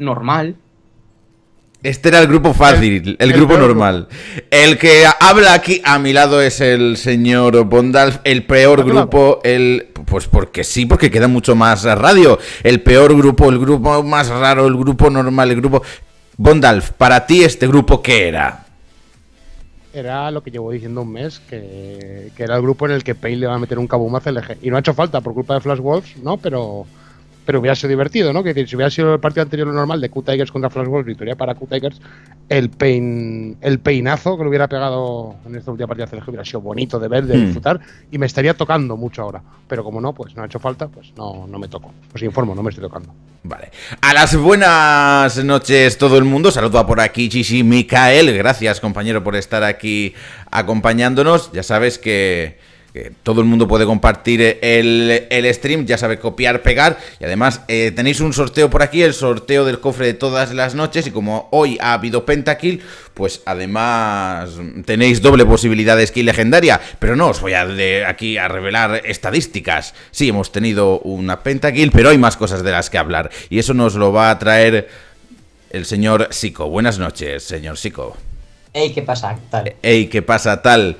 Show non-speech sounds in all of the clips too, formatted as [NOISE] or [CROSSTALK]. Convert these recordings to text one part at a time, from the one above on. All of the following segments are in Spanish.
normal. Este era el grupo fácil, el, grupo normal. El que habla aquí a mi lado es el señor Bondalf. El peor ah, grupo, el. Pues porque sí, porque queda mucho más radio. El peor grupo, el grupo más raro, el grupo normal, el grupo. Bondalf, para ti este grupo, ¿qué era? Era lo que llevo diciendo un mes, que, era el grupo en el que Payne le va a meter un cabumazo más eje. Y no ha hecho falta por culpa de Flash Wolves, ¿no? Pero pero hubiera sido divertido, ¿no? Que decir, si hubiera sido el partido anterior normal de Q-Tigers contra Flash Wolves, victoria para Q-Tigers, el, pein, el peinazo que le hubiera pegado en esta última partida de hubiera sido bonito de ver, de hmm. disfrutar, y me estaría tocando mucho ahora. Pero como no, pues no ha hecho falta, pues no, no me toco. Os informo, no me estoy tocando. Vale. A las buenas noches todo el mundo. Saludo a por aquí Chichi Mikael. Gracias, compañero, por estar aquí acompañándonos. Ya sabes que todo el mundo puede compartir el, stream, ya sabe copiar, pegar. Y además eh, tenéis un sorteo por aquí, el sorteo del cofre de todas las noches. Y como hoy ha habido pentakill, pues además tenéis doble posibilidad de skill legendaria. Pero no os voy a de aquí a revelar estadísticas. Sí, hemos tenido una pentakill, pero hay más cosas de las que hablar. Y eso nos lo va a traer el señor Sico. Buenas noches, señor Sico. Ey, ¿qué pasa? Tal. Ey, ¿qué pasa? Tal.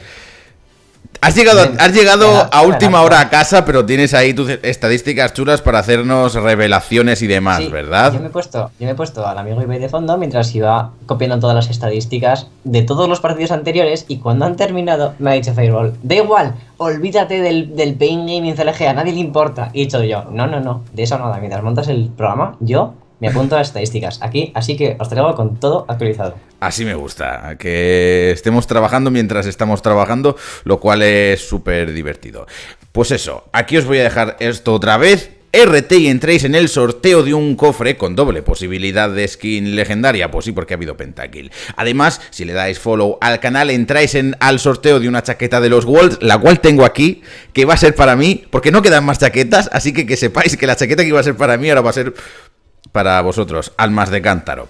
Has llegado, has llegado a última hora a casa, pero tienes ahí tus estadísticas chulas para hacernos revelaciones y demás, ¿verdad? Yo me, he puesto, yo me he puesto al amigo Ibai de fondo mientras iba copiando todas las estadísticas de todos los partidos anteriores y cuando han terminado me ha dicho Fireball, da igual, olvídate del, del pain game CLG, a nadie le importa. Y he dicho yo, no, no, no, de eso nada, mientras montas el programa, yo me apunto a estadísticas aquí, así que os traigo con todo actualizado. Así me gusta, que estemos trabajando mientras estamos trabajando, lo cual es súper divertido. Pues eso, aquí os voy a dejar esto otra vez. RT y entréis en el sorteo de un cofre con doble posibilidad de skin legendaria, pues sí, porque ha habido pentakill. Además, si le dais follow al canal, entráis en, al sorteo de una chaqueta de los Wolves, la cual tengo aquí, que va a ser para mí, porque no quedan más chaquetas, así que que sepáis que la chaqueta que iba a ser para mí ahora va a ser para vosotros, almas de cántaro.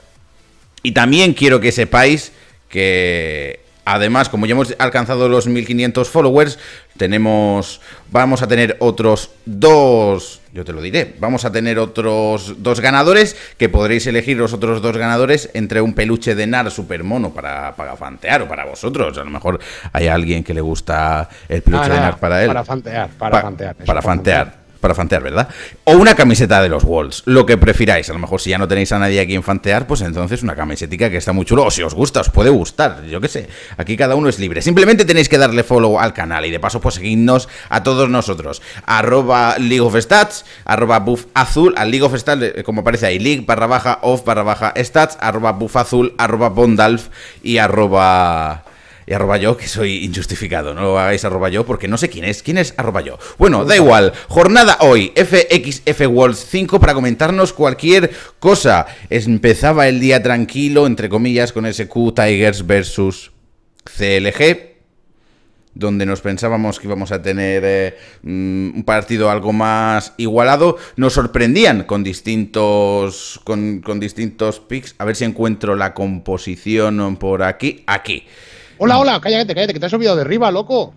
Y también quiero que sepáis que Además, como ya hemos alcanzado los 1500 followers, tenemos vamos a tener otros dos, yo te lo diré, vamos a tener otros dos ganadores que podréis elegir los otros dos ganadores entre un peluche de Nar super mono para fantear o para vosotros, a lo mejor hay alguien que le gusta el peluche de Nar para él. Para fantear, para fantear. Para fantear para fantear, ¿verdad? O una camiseta de los Walls. lo que prefiráis. A lo mejor si ya no tenéis a nadie aquí en fantear, pues entonces una camiseta que está muy chulo. O si os gusta, os puede gustar, yo qué sé. Aquí cada uno es libre. Simplemente tenéis que darle follow al canal y de paso pues seguidnos a todos nosotros. Arroba League of Stats, arroba buff azul, al League of Stats, eh, como aparece ahí, league barra baja off barra baja stats, arroba buff azul, arroba bondalf y arroba y eh, arroba yo, que soy injustificado. No lo hagáis arroba yo porque no sé quién es. ¿Quién es arroba yo? Bueno, da igual. Jornada hoy, FXF Worlds 5 para comentarnos cualquier cosa. Empezaba el día tranquilo, entre comillas, con SQ Tigers versus CLG donde nos pensábamos que íbamos a tener eh, mm, un partido algo más igualado, nos sorprendían con distintos con, con distintos picks. A ver si encuentro la composición por aquí. Aquí. Hola, hola, cállate, cállate, que te has olvidado de Riva, loco.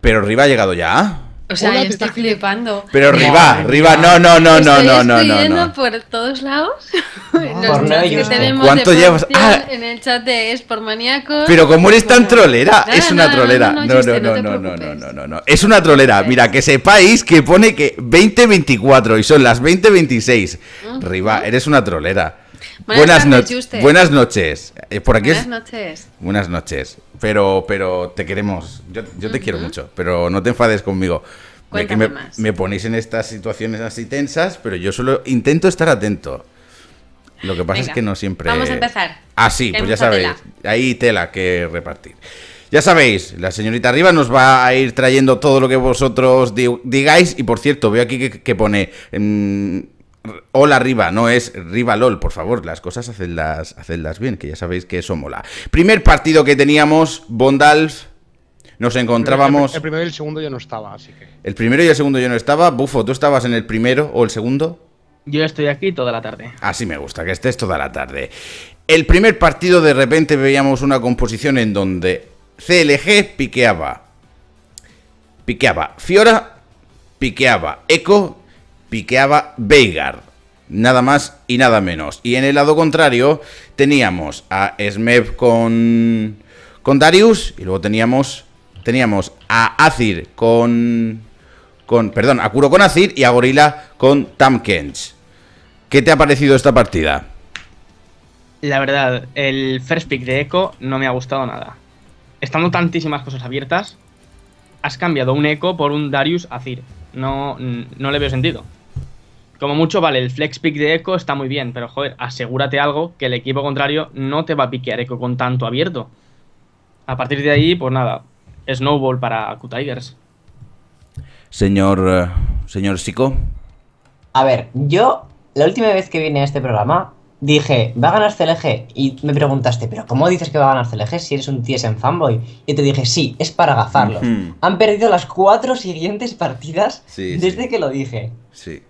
Pero Riva ha llegado ya. O sea, yo estoy flipando. Pero Riva, Riva, no, no, no, no, no, no, no. Estoy por todos lados. [LAUGHS] Los no, que tenemos ¿Cuánto llevas? Ah. en el chat de Es por maníacos. Pero como eres tan trolera, es una trolera. No, no, no, no, no, no, no, no, Es una trolera. Mira, que sepáis que pone que 2024 y son las 2026. Riva, eres una trolera. Buenas, noches. buenas noches. Por aquí buenas noches. Buenas noches pero, pero te queremos. Yo, yo te quiero mucho, pero no te enfades conmigo. me, me ponéis en estas situaciones así tensas, pero yo solo intento estar atento. Lo que pasa es que no siempre. Vamos a empezar. Ah, sí, pues ya sabéis. ahí Hay tela que repartir. Ya sabéis, la señorita arriba nos va a ir trayendo todo lo que vosotros digáis. Y por cierto, veo aquí que, pone. Mm, Hola Riva, no es Riva LOL, por favor, las cosas hacedlas, bien, que ya sabéis que eso mola. Primer partido que teníamos, Bondalf, nos encontrábamos... El primero y el segundo yo no estaba, así que... El primero y el segundo yo no estaba, Bufo, ¿tú estabas en el primero o el segundo? Yo estoy aquí toda la tarde. Así me gusta, que estés toda la tarde. El primer partido de repente veíamos una composición en donde CLG piqueaba, piqueaba, Fiora piqueaba, Eco piqueaba Veigar. Nada más y nada menos. Y en el lado contrario teníamos a Smeb con, con Darius. Y luego teníamos, teníamos a Azir con, con... Perdón, a Kuro con Azir y a Gorila con Tamkens. ¿Qué te ha parecido esta partida? La verdad, el first pick de Echo no me ha gustado nada. Estando tantísimas cosas abiertas, has cambiado un Echo por un Darius Azir. No, no le veo sentido. Como mucho, vale, el flex pick de Echo está muy bien, pero joder, asegúrate algo que el equipo contrario no te va a piquear Echo con tanto abierto. A partir de ahí, pues nada, snowball para Q-Tigers. Señor, eh, señor Sico. A ver, yo la última vez que vine a este programa dije, va a ganar eje? Y me preguntaste, ¿pero cómo dices que va a ganar CLG si eres un en fanboy? Y te dije, sí, es para gafarlos. Han perdido las cuatro siguientes partidas desde que lo dije.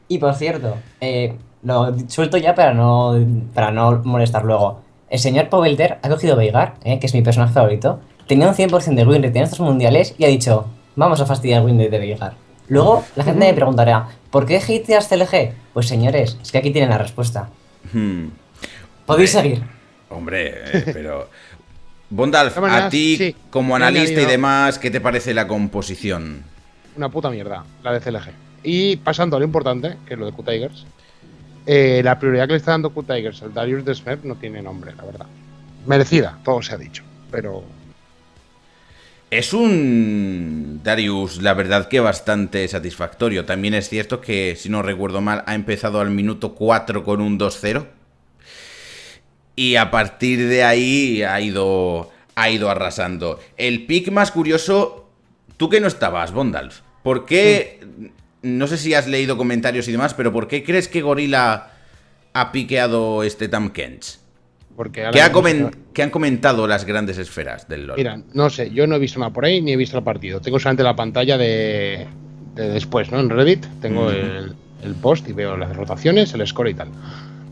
Y por cierto, eh, lo suelto ya para no, para no molestar luego. El señor Pobelter ha cogido Veigar, eh, que es mi personaje favorito, tenía un 100% de win rate en estos mundiales y ha dicho, vamos a fastidiar win de Veigar. Luego la gente me preguntará, ¿por qué a CLG? Pues señores, es que aquí tienen la respuesta. Hmm. Podéis seguir. Hombre, eh, pero... Bondalf, a ti como analista y demás, ¿qué te parece la composición? Una puta mierda, la de CLG. Y pasando a lo importante, que es lo de Q-Tigers, eh, la prioridad que le está dando Q-Tigers al Darius de Smep no tiene nombre, la verdad. Merecida, todo se ha dicho, pero... Es un Darius, la verdad que bastante satisfactorio. También es cierto que, si no recuerdo mal, ha empezado al minuto 4 con un 2-0. Y a partir de ahí ha ido, ha ido arrasando. El pick más curioso, tú que no estabas, Bondalf. ¿Por qué no sé si has leído comentarios y demás, pero ¿por qué crees que Gorila ha piqueado este Tam Kench? Porque ¿Qué, ha han comentado las grandes esferas del LoL? Mira, no sé, yo no he visto nada por ahí ni he visto el partido. Tengo solamente la pantalla de, después, ¿no? En Reddit tengo el, el post y veo las rotaciones, el score y tal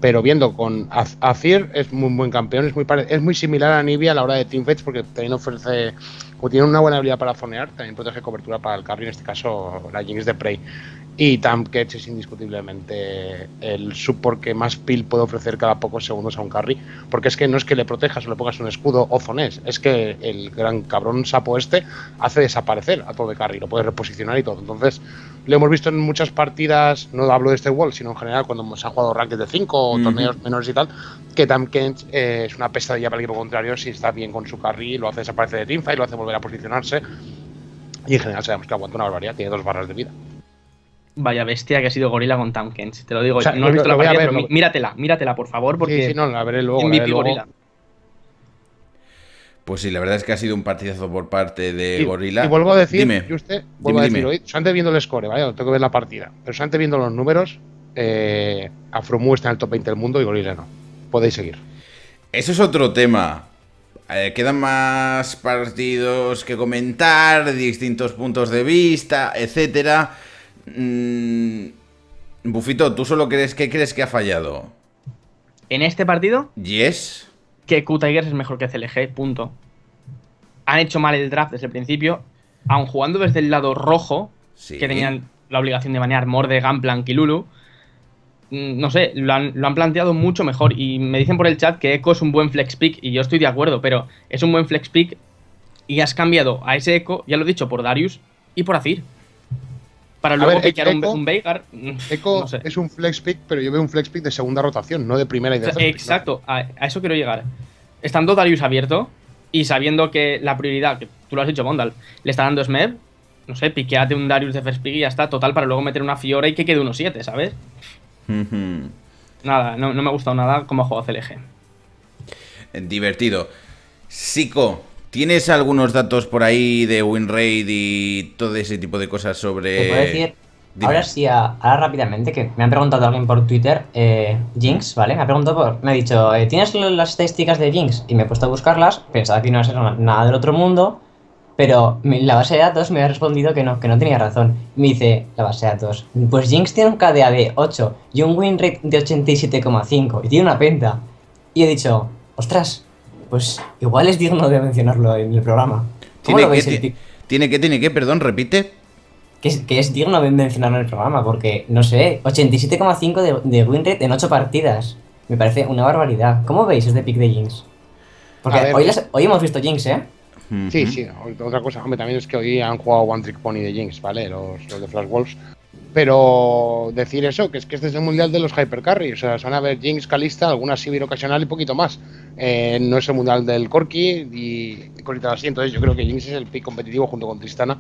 pero viendo con Azir es muy buen campeón, es muy es muy similar a Nibia a la hora de teamfights porque también ofrece, como tiene una buena habilidad para zonear, también protege cobertura para el carry, en este caso la Jinx de Prey. Y Tamketch es indiscutiblemente el support que más peel puede ofrecer cada pocos segundos a un carry, porque es que no es que le protejas o le pongas un escudo o zones, es que el gran cabrón sapo este hace desaparecer a todo de carry, lo puedes reposicionar y todo. Entonces, lo hemos visto en muchas partidas, no hablo de este wall, sino en general cuando se ha jugado ranked de 5 o torneos menores y tal, que Tam eh, es una pesadilla para el equipo contrario si está bien con su carry, lo hace desaparecer de teamfight, lo hace volver a posicionarse. Y en general sabemos que aguanta una barbaridad, tiene dos barras de vida. Vaya bestia que ha sido Gorila con Tam te lo digo. no he visto la partida, pero míratela, míratela por favor, porque. Sí, no, la veré luego. Pues sí, la verdad es que ha sido un partidazo por parte de Gorila. Y vuelvo a decir, usted, vuelvo a decir, hoy, antes viendo el score, ¿vale? No tengo que ver la partida, pero antes viendo los números, eh, Afromu está en el top 20 del mundo y Gorila no. Podéis seguir. Eso es otro tema. Eh, quedan más partidos que comentar, distintos puntos de vista, etcétera. Mm, Bufito, ¿tú solo crees que crees que ha fallado? ¿En este partido? Yes que Q-Tigers es mejor que CLG, punto. Han hecho mal el draft desde el principio, aun jugando desde el lado rojo, que tenían la obligación de banear Morde, Gunplank y Lulu. Mm, no sé, lo han, lo han, planteado mucho mejor. Y me dicen por el chat que Echo es un buen flex pick, y yo estoy de acuerdo, pero es un buen flex pick y has cambiado a ese Echo, ya lo he dicho, por Darius y por Azir. Para luego piquear un, Veigar. Mm, Eco es un flex pick, pero yo veo un flex pick de segunda rotación, no de primera y de Exacto, a, eso quiero llegar. Estando Darius abierto y sabiendo que la prioridad, que tú lo has dicho, Bondal, le está dando smed no sé, piqueate un Darius de first pick y ya está, total, para luego meter una Fiora y que quede 1-7, ¿sabes? nada, no, no, me ha gustado nada Como ha jugado CLG. Divertido. Sico, ¿Tienes algunos datos por ahí de WinRate y todo ese tipo de cosas sobre...? ¿Te puedo decir? Ahora sí, ahora rápidamente, que me han preguntado alguien por Twitter, eh, Jinx, ¿vale? Me ha preguntado por, me ha dicho, eh, ¿tienes las estadísticas de Jinx? Y me he puesto a buscarlas, pensaba que no iba a nada del otro mundo, pero la base de datos me ha respondido que no, que no tenía razón. Me dice, la base de datos, pues Jinx tiene un KDA de 8 y un win de 87,5 y tiene una penta. Y he dicho, ostras, pues igual es digno de mencionarlo en el programa. tiene que, tiene que, tiene que, perdón, repite. Que es, digno de mencionarlo en el programa, porque, no sé, 87,5 de, de win en 8 partidas. Me parece una barbaridad. ¿Cómo veis este pick de Jinx? Porque hoy, hemos visto Jinx, ¿eh? Sí, sí. Otra cosa, hombre, también es que hoy han jugado One Trick Pony de Jinx, ¿vale? los de Flash Wolves. Pero decir eso, que es que este es el mundial de los hypercarry. O sea, se van a ver Jinx, Calista, alguna Sivir ocasional y poquito más. Eh, no es el mundial del corky y, así. Entonces, eh, yo creo que Jinx es el pick competitivo junto con Tristana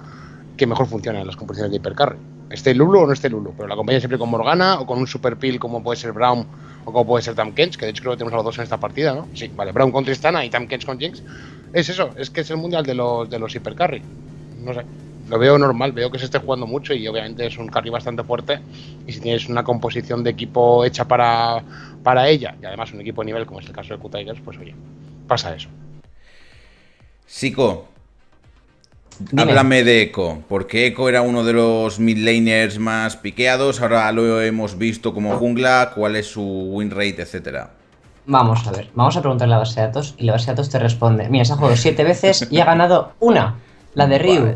que mejor funciona en las competiciones de hypercarry. Esté Lulu o no este Lulu, pero la compañía siempre con Morgana o con un super peel como puede ser Brown o como puede ser Tam Kench, que de hecho creo que tenemos a los dos en esta partida, ¿no? Sí, vale, Brown con Tristana y Tam Kench con Jinx. Es eso, es que es el mundial de los, de los hypercarry. No sé lo veo normal, veo que se esté jugando mucho y obviamente es un carry bastante fuerte y si tienes una composición de equipo hecha para, para ella y además un equipo de nivel como es el caso de Q-Tigers, pues oye, pasa eso. Sico, háblame de Eco, porque Eco era uno de los midlaners más piqueados, ahora lo hemos visto como jungla, cuál es su win rate, etcétera. Vamos a ver, vamos a preguntarle a la base de datos y la base de datos te responde. Mira, se ha jugado siete veces y ha ganado una, la de Ryu.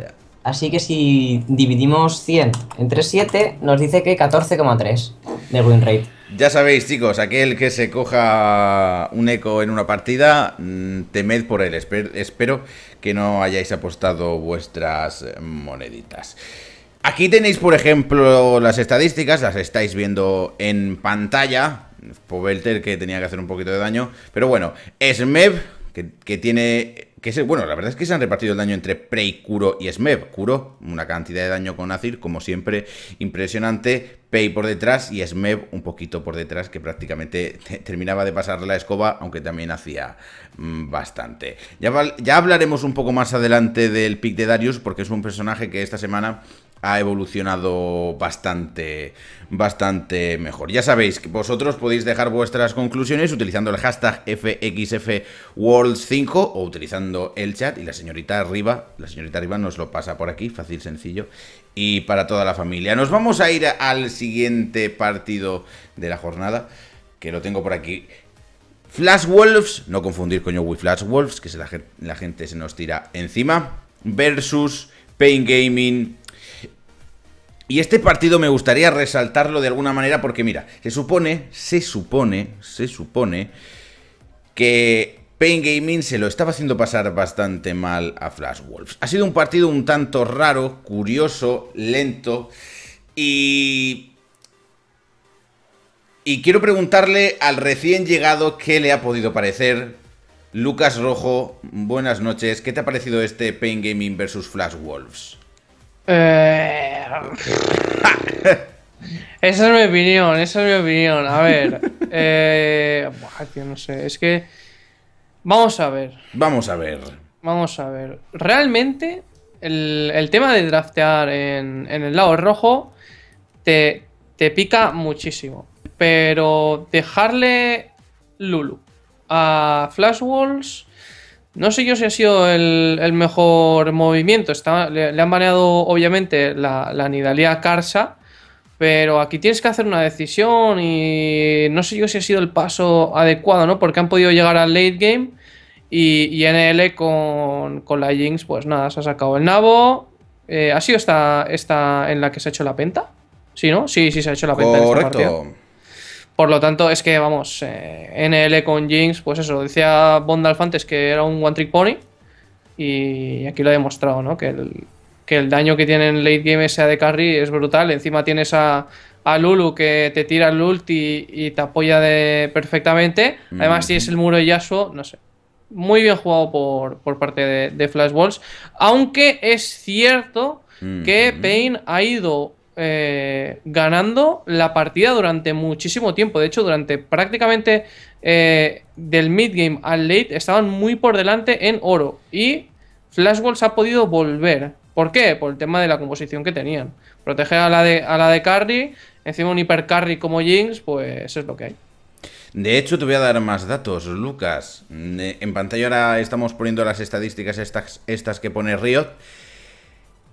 Así que si dividimos 100 entre 7, nos dice que 14,3 de win rate. Ya sabéis, chicos, aquel que se coja un eco en una partida, mm, temed por él. espero que no hayáis apostado vuestras moneditas. Aquí tenéis, por ejemplo, las estadísticas, las estáis viendo en pantalla. Pobelter que tenía que hacer un poquito de daño. Pero bueno, Smev, que, que tiene que bueno, la verdad es que se han repartido el daño entre Prey, Curo y Smeb. Curo una cantidad de daño con Azir, como siempre, impresionante. Pei por detrás y Smeb un poquito por detrás, que prácticamente terminaba de pasar la escoba, aunque también hacía mm, bastante. Ya, ya hablaremos un poco más adelante del pick de Darius, porque es un personaje que esta semana ha evolucionado bastante, bastante mejor. Ya sabéis que vosotros podéis dejar vuestras conclusiones utilizando el hashtag FXFWorlds5 o utilizando el chat y la señorita arriba, la señorita arriba nos lo pasa por aquí, fácil, sencillo y para toda la familia. Nos vamos a ir al siguiente partido de la jornada, que lo tengo por aquí. Flash Wolves, no confundir con Wolf Flash Wolves, que la, la gente se nos tira encima, versus Pain Gaming y este partido me gustaría resaltarlo de alguna manera porque mira, se supone, se supone, se supone que Pain Gaming se lo estaba haciendo pasar bastante mal a Flash Wolves. Ha sido un partido un tanto raro, curioso, lento y... Y quiero preguntarle al recién llegado qué le ha podido parecer. Lucas Rojo, buenas noches. ¿Qué te ha parecido este Pain Gaming versus Flash Wolves? Eh, [LAUGHS] esa es mi opinión, esa es mi opinión. A ver. Eh... no sé, es que... Vamos a ver. Vamos a ver. Vamos a ver. Realmente, el, tema de draftear en, en el lado rojo te, te, pica muchísimo. Pero dejarle Lulu a Flash Walls no sé yo si ha sido el, mejor movimiento. le, han baneado, obviamente, la, la Nidalia Karsa. Pero aquí tienes que hacer una decisión y no sé yo si ha sido el paso adecuado, ¿no? Porque han podido llegar al late game y, y NL con, con, la Jinx, pues nada, se ha sacado el nabo. Eh, ¿Ha sido esta, esta en la que se ha hecho la penta? Sí, ¿no? Sí, sí, se ha hecho la penta. Correcto. En por lo tanto, es que, vamos, eh, NL con Jinx, pues eso, decía Bondalf antes que era un one-trick pony y aquí lo he demostrado, ¿no? Que el, que el daño que tiene en late game sea de carry es brutal. Encima tienes a, Lulu que te tira el ult y, te apoya perfectamente. Además, si es el muro de Yasuo, no sé. Muy bien jugado por, parte de, Flash Balls. Aunque es cierto que Pain ha ido eh, ganando la partida durante muchísimo tiempo. De hecho, durante prácticamente eh, del mid-game al late estaban muy por delante en oro. Y Flash Wolves ha podido volver. ¿Por qué? Por el tema de la composición que tenían. Proteger a la de, a la de carry, encima un carry como Jinx, pues es lo que hay. De hecho, te voy a dar más datos, Lucas. En pantalla ahora estamos poniendo las estadísticas estas, estas que pone Riot.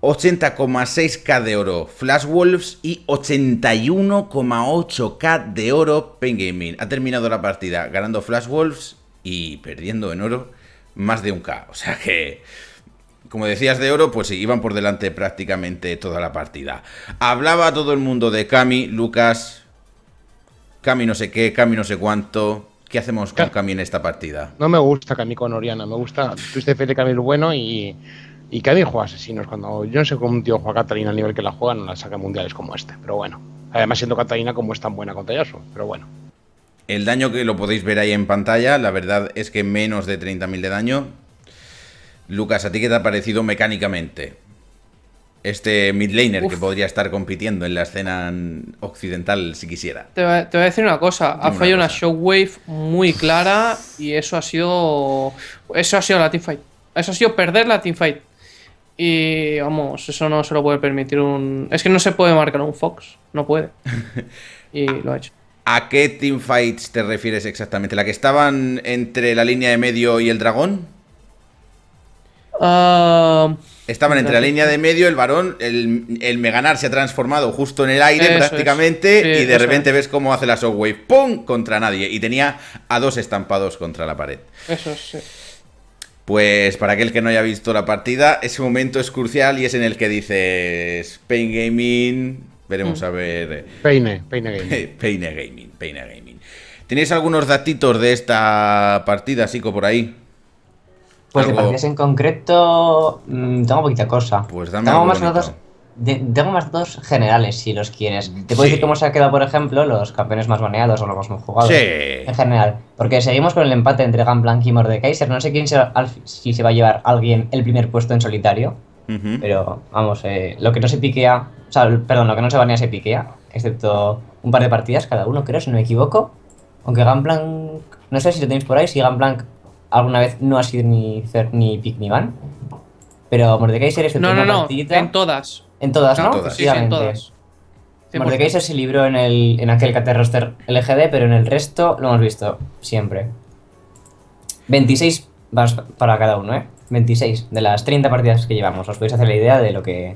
80,6k de oro Flash Wolves y 81,8k de oro Pain Gaming. Ha terminado la partida ganando Flash Wolves y perdiendo en oro más de un K. O sea que, como decías de oro, pues sí, iban por delante prácticamente toda la partida. Hablaba todo el mundo de Cami, Lucas, Cami no sé qué, Cami no sé cuánto. ¿Qué hacemos con Cami en esta partida? No me gusta Cami con Oriana, me gusta Twisted de bueno y y que alguien juega asesinos. Cuando yo no sé cómo un tío juega a Catalina al nivel que la juega, en la saca mundiales como este. Pero bueno. Además, siendo Catalina, como es tan buena contra Yasuo. Pero bueno. El daño que lo podéis ver ahí en pantalla, la verdad es que menos de 30.000 de daño. Lucas, ¿a ti qué te ha parecido mecánicamente? Este mid laner que podría estar compitiendo en la escena occidental si quisiera. Te, voy a decir una cosa, ha fallado una, una muy clara y eso ha sido. Eso ha sido la teamfight. Eso ha sido perder la teamfight. Y vamos, eso no se lo puede permitir un. Es que no se puede marcar un Fox, no puede. [LAUGHS] Y lo ha hecho. ¿A qué teamfights te refieres exactamente? ¿La que estaban entre la línea de medio y el dragón? Ah, estaban entre la línea de medio, el varón, el, Meganar se ha transformado justo en el aire prácticamente y de repente ves cómo hace la wave ¡pum! contra nadie y tenía a dos estampados contra la pared. Eso sí. Pues para aquel que no haya visto la partida, ese momento es crucial y es en el que dices Pain Gaming. Veremos mm. a ver. Eh, peine, Peine Gaming. [LAUGHS] Peine Gaming, Peine Gaming. ¿Tenéis algunos datitos de esta partida, Sico, por ahí? Pues de partidas en concreto, mm, tengo poquita cosa. Pues dame tengo más datos tengo más datos generales si los quieres. Te puedo decir cómo se ha quedado, por ejemplo, los campeones más baneados o los más jugados. Sí. En general. Porque seguimos con el empate entre Gamblanc y Mordekaiser. No sé quién si se va a llevar alguien el primer puesto en solitario. Pero vamos, eh, lo que no se piquea, o sea, perdón, lo que no se banea se piquea, excepto un par de partidas cada uno, creo, si no me equivoco. Aunque Gamblanc, no sé si lo tenéis por ahí, si Gamblanc alguna vez no ha sido ni, ni pick ni Van Pero Mordekaiser es no, no, no, En todas. En todas, ¿no? Sí, en todas. Mordecai se libró en, el, en aquel caterroster LGD, pero en el resto lo hemos visto siempre. 26 para cada uno, ¿eh? 26 de las 30 partidas que llevamos. Os podéis hacer la idea de lo que,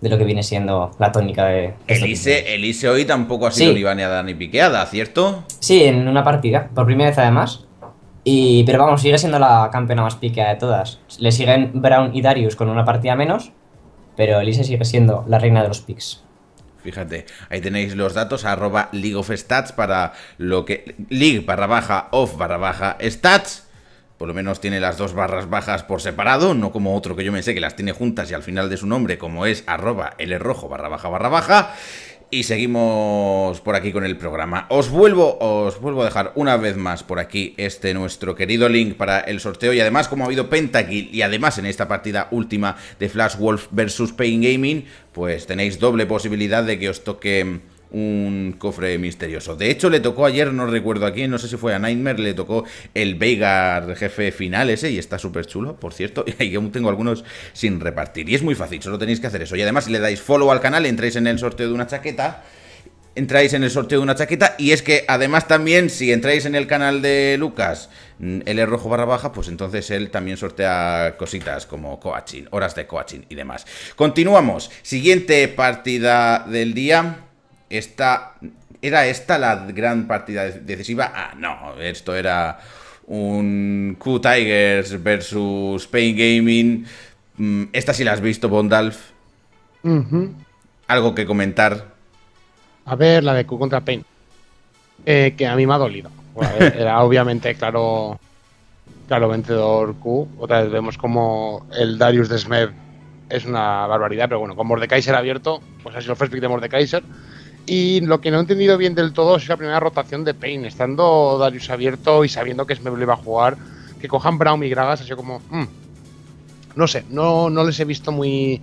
de lo que viene siendo la tónica de. Este Elise, Elise hoy tampoco ha sido sí. ni ni piqueada, ¿cierto? Sí, en una partida, por primera vez además. Y, pero vamos, sigue siendo la campeona más piqueada de todas. Le siguen Brown y Darius con una partida menos pero Elise sigue siendo la reina de los picks. Fíjate, ahí tenéis los datos, arroba League of Stats para lo que... League barra baja, off barra baja, stats. Por lo menos tiene las dos barras bajas por separado, no como otro que yo me sé que las tiene juntas y al final de su nombre, como es arroba L rojo barra baja barra baja. Y seguimos por aquí con el programa. Os vuelvo, os vuelvo a dejar una vez más por aquí este nuestro querido link para el sorteo. Y además, como ha habido Pentakill y además en esta partida última de Flash Wolf versus Pain Gaming, pues tenéis doble posibilidad de que os toque un cofre misterioso. De hecho, le tocó ayer, no recuerdo a quién, no sé si fue a Nightmare, le tocó el Veigar jefe final ese y está súper chulo, por cierto. [LAUGHS] Y aún tengo algunos sin repartir. Y es muy fácil, solo tenéis que hacer eso. Y además, si le dais follow al canal, entráis en el sorteo de una chaqueta entráis en el sorteo de una chaqueta. Y es que además también, si entráis en el canal de Lucas, mm, es rojo barra baja, pues entonces él también sortea cositas como coaching, horas de coaching y demás. Continuamos. Siguiente partida del día esta... ¿Era esta la gran partida decisiva? Ah, no, esto era un Q-Tigers versus Pain Gaming. Mm, esta sí la has visto, Bondalf. ¿Algo que comentar? A ver, la de Q contra Pain. Eh, que a mí me ha dolido. era obviamente, claro, claro, vencedor Q. Otra vez vemos como el Darius de Smed es una barbaridad, pero bueno, con Mordekaiser abierto, pues ha sido el first pick de Mordekaiser. Y lo que no he entendido bien del todo es la primera rotación de Payne, estando Darius abierto y sabiendo que Smeble iba a jugar, que cojan Brown y Gragas, así como, mm, no sé, no, no les he visto muy,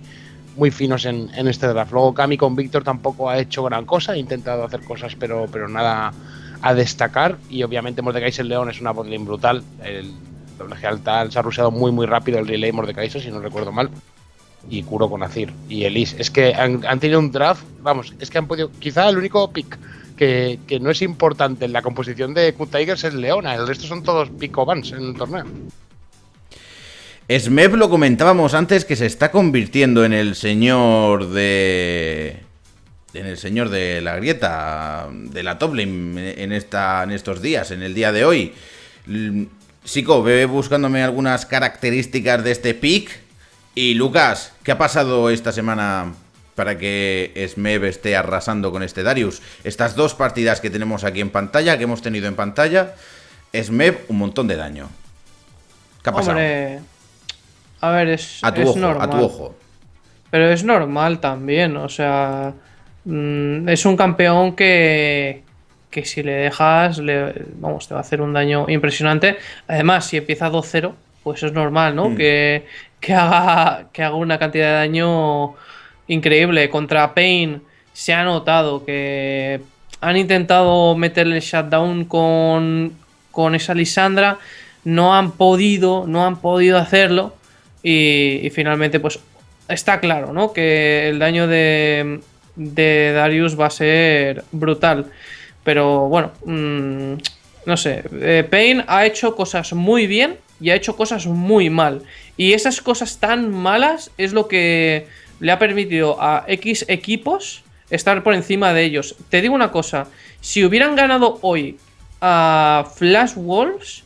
muy finos en, en este draft. Luego Cami con Víctor tampoco ha hecho gran cosa, ha intentado hacer cosas, pero, pero nada a destacar. Y obviamente es el León es una botlane brutal. El doble tal se ha rusado muy, muy rápido el relay Mordecai, si no recuerdo mal y con Azir... y Elise. Es que han, tenido un draft, vamos, es que han podido. Quizá el único pick que, que no es importante en la composición de Q Tigers es Leona, el resto son todos pico en el torneo. Smeb lo comentábamos antes que se está convirtiendo en el señor de. En el señor de la grieta, de la Toplin, en, esta, en estos días, en el día de hoy. Chico, ve buscándome algunas características de este pick y Lucas, ¿qué ha pasado esta semana para que Smeb esté arrasando con este Darius? Estas dos partidas que tenemos aquí en pantalla, que hemos tenido en pantalla, Smeb, un montón de daño. ¿Qué ha pasado? a ver, es, normal. A tu ojo. Pero es normal también, o sea, mm, es un campeón que, que si le dejas, le, vamos, te va a hacer un daño impresionante. Además, si empieza 2-0, pues es normal, ¿no? Mm. Que que haga, que haga una cantidad de daño increíble. Contra Pain se ha notado que han intentado meterle el shutdown con, con esa Lisandra. No han podido, no han podido hacerlo. Y, finalmente, pues está claro, ¿no? Que el daño de, de Darius va a ser brutal. Pero bueno, mm, no sé. Eh, Pain ha hecho cosas muy bien y ha hecho cosas muy mal. Y esas cosas tan malas es lo que le ha permitido a X equipos estar por encima de ellos. Te digo una cosa, si hubieran ganado hoy a Flash Wolves,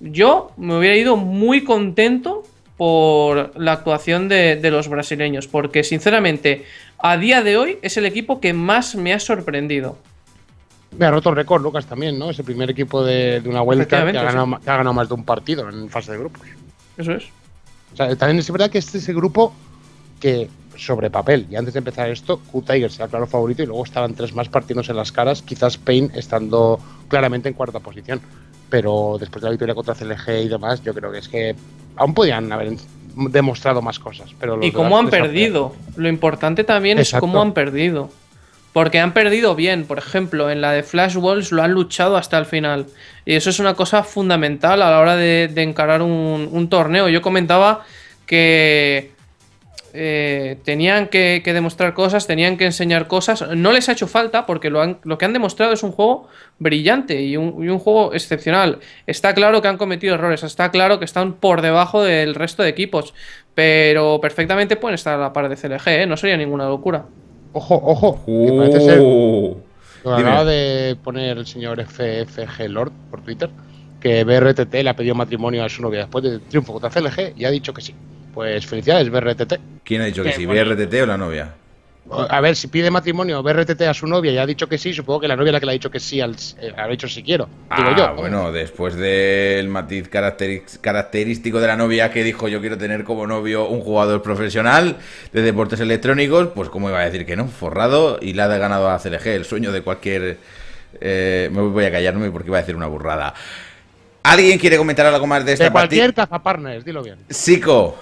yo me hubiera ido muy contento por la actuación de, los brasileños, porque sinceramente, a día de hoy es el equipo que más me ha sorprendido. Me ha roto el récord, Lucas, también, ¿no? Es el primer equipo de, una vuelta que ha, ganado, más de un partido en fase de grupos. Eso es también es verdad que este es el grupo que sobre papel, y antes de empezar esto, Q-Tiger el claro favorito y luego estaban tres más partidos en las caras, quizás Payne estando claramente en cuarta posición. Pero después de la victoria contra CLG y demás, yo creo que es que aún podían haber demostrado más cosas. Pero y cómo han perdido. Lo importante también es cómo han perdido. Porque han perdido bien, por ejemplo, en la de Flash Walls lo han luchado hasta el final. Y eso es una cosa fundamental a la hora de, encarar un, torneo. Yo comentaba que eh, tenían que, demostrar cosas, tenían que enseñar cosas. No les ha hecho falta porque lo, que han demostrado es un juego brillante y un, juego excepcional. Está claro que han cometido errores, está claro que están por debajo del resto de equipos, pero perfectamente pueden estar a la par de CLG, ¿eh? no sería ninguna locura. Ojo, ojo. Que uh. parece ser. Lo acaba de poner el señor FFG Lord por Twitter que BRTT le ha pedido matrimonio a su novia después del triunfo contra CLG y ha dicho que sí. Pues felicidades, BRTT. ¿Quién ha dicho que, sí? ¿BRTT o la novia? a ver, si pide matrimonio BRTT a su novia y ha dicho que sí, supongo que la novia es la que le ha dicho que sí, al, eh, ha dicho si quiero. ah, Bueno, después del matiz característico de la novia que dijo yo quiero tener como novio un jugador profesional de deportes electrónicos, pues cómo iba a decir que no, forrado y la ha ganado a CLG, el sueño de cualquier... Eh, me voy a callarme porque iba a decir una burrada. ¿Alguien quiere comentar algo más de esta De cualquier dilo bien. Sico.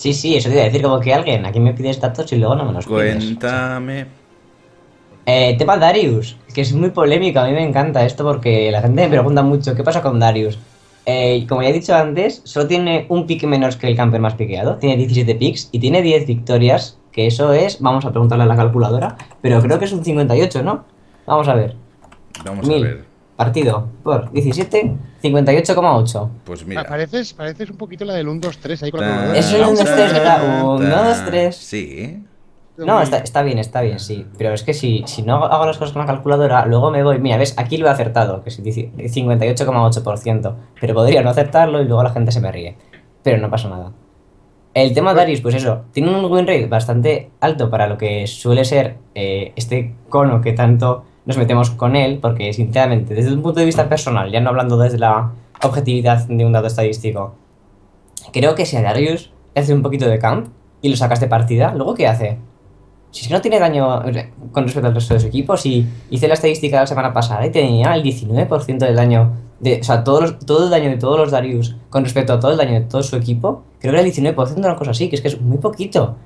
Sí, sí, eso te iba a decir, como que alguien aquí me pide datos y luego no me los pides. Cuéntame. Eh, tema Darius, que es muy polémico, a mí me encanta esto porque la gente me pregunta mucho, ¿qué pasa con Darius? Eh, como ya he dicho antes, solo tiene un pick menos que el camper más piqueado, tiene 17 picks y tiene 10 victorias, que eso es, vamos a preguntarle a la calculadora, pero creo que es un 58, ¿no? Vamos a ver. Vamos a ver partido por 17, 58,8. Pues mira. Pareces, un poquito la del 1, 2, 3. Ahí con es el 1, 2, 3, ¿verdad? 1, 2, 3. Sí. No, está, está, bien, está bien, sí. Pero es que si, si no hago las cosas con la calculadora, luego me voy. Mira, ves, aquí lo he acertado, que es 58,8%. Pero podría no acertarlo y luego la gente se me ríe. Pero no pasa nada. El tema de Aries, pues eso, tiene un win rate bastante alto para lo que suele ser eh, este cono que tanto nos metemos con él, porque sinceramente, desde un punto de vista personal, ya no hablando desde la objetividad de un dato estadístico, creo que si a Darius hace un poquito de camp y lo sacas de partida, ¿luego qué hace? Si es que no tiene daño eh, con respecto al resto de sus equipos y hice la estadística la semana pasada y tenía el 19% del daño, de, o sea, todo, todo el daño de todos los Darius con respecto a todo el daño de todo su equipo, creo que era el 19% de una cosa así, que es que es muy poquito.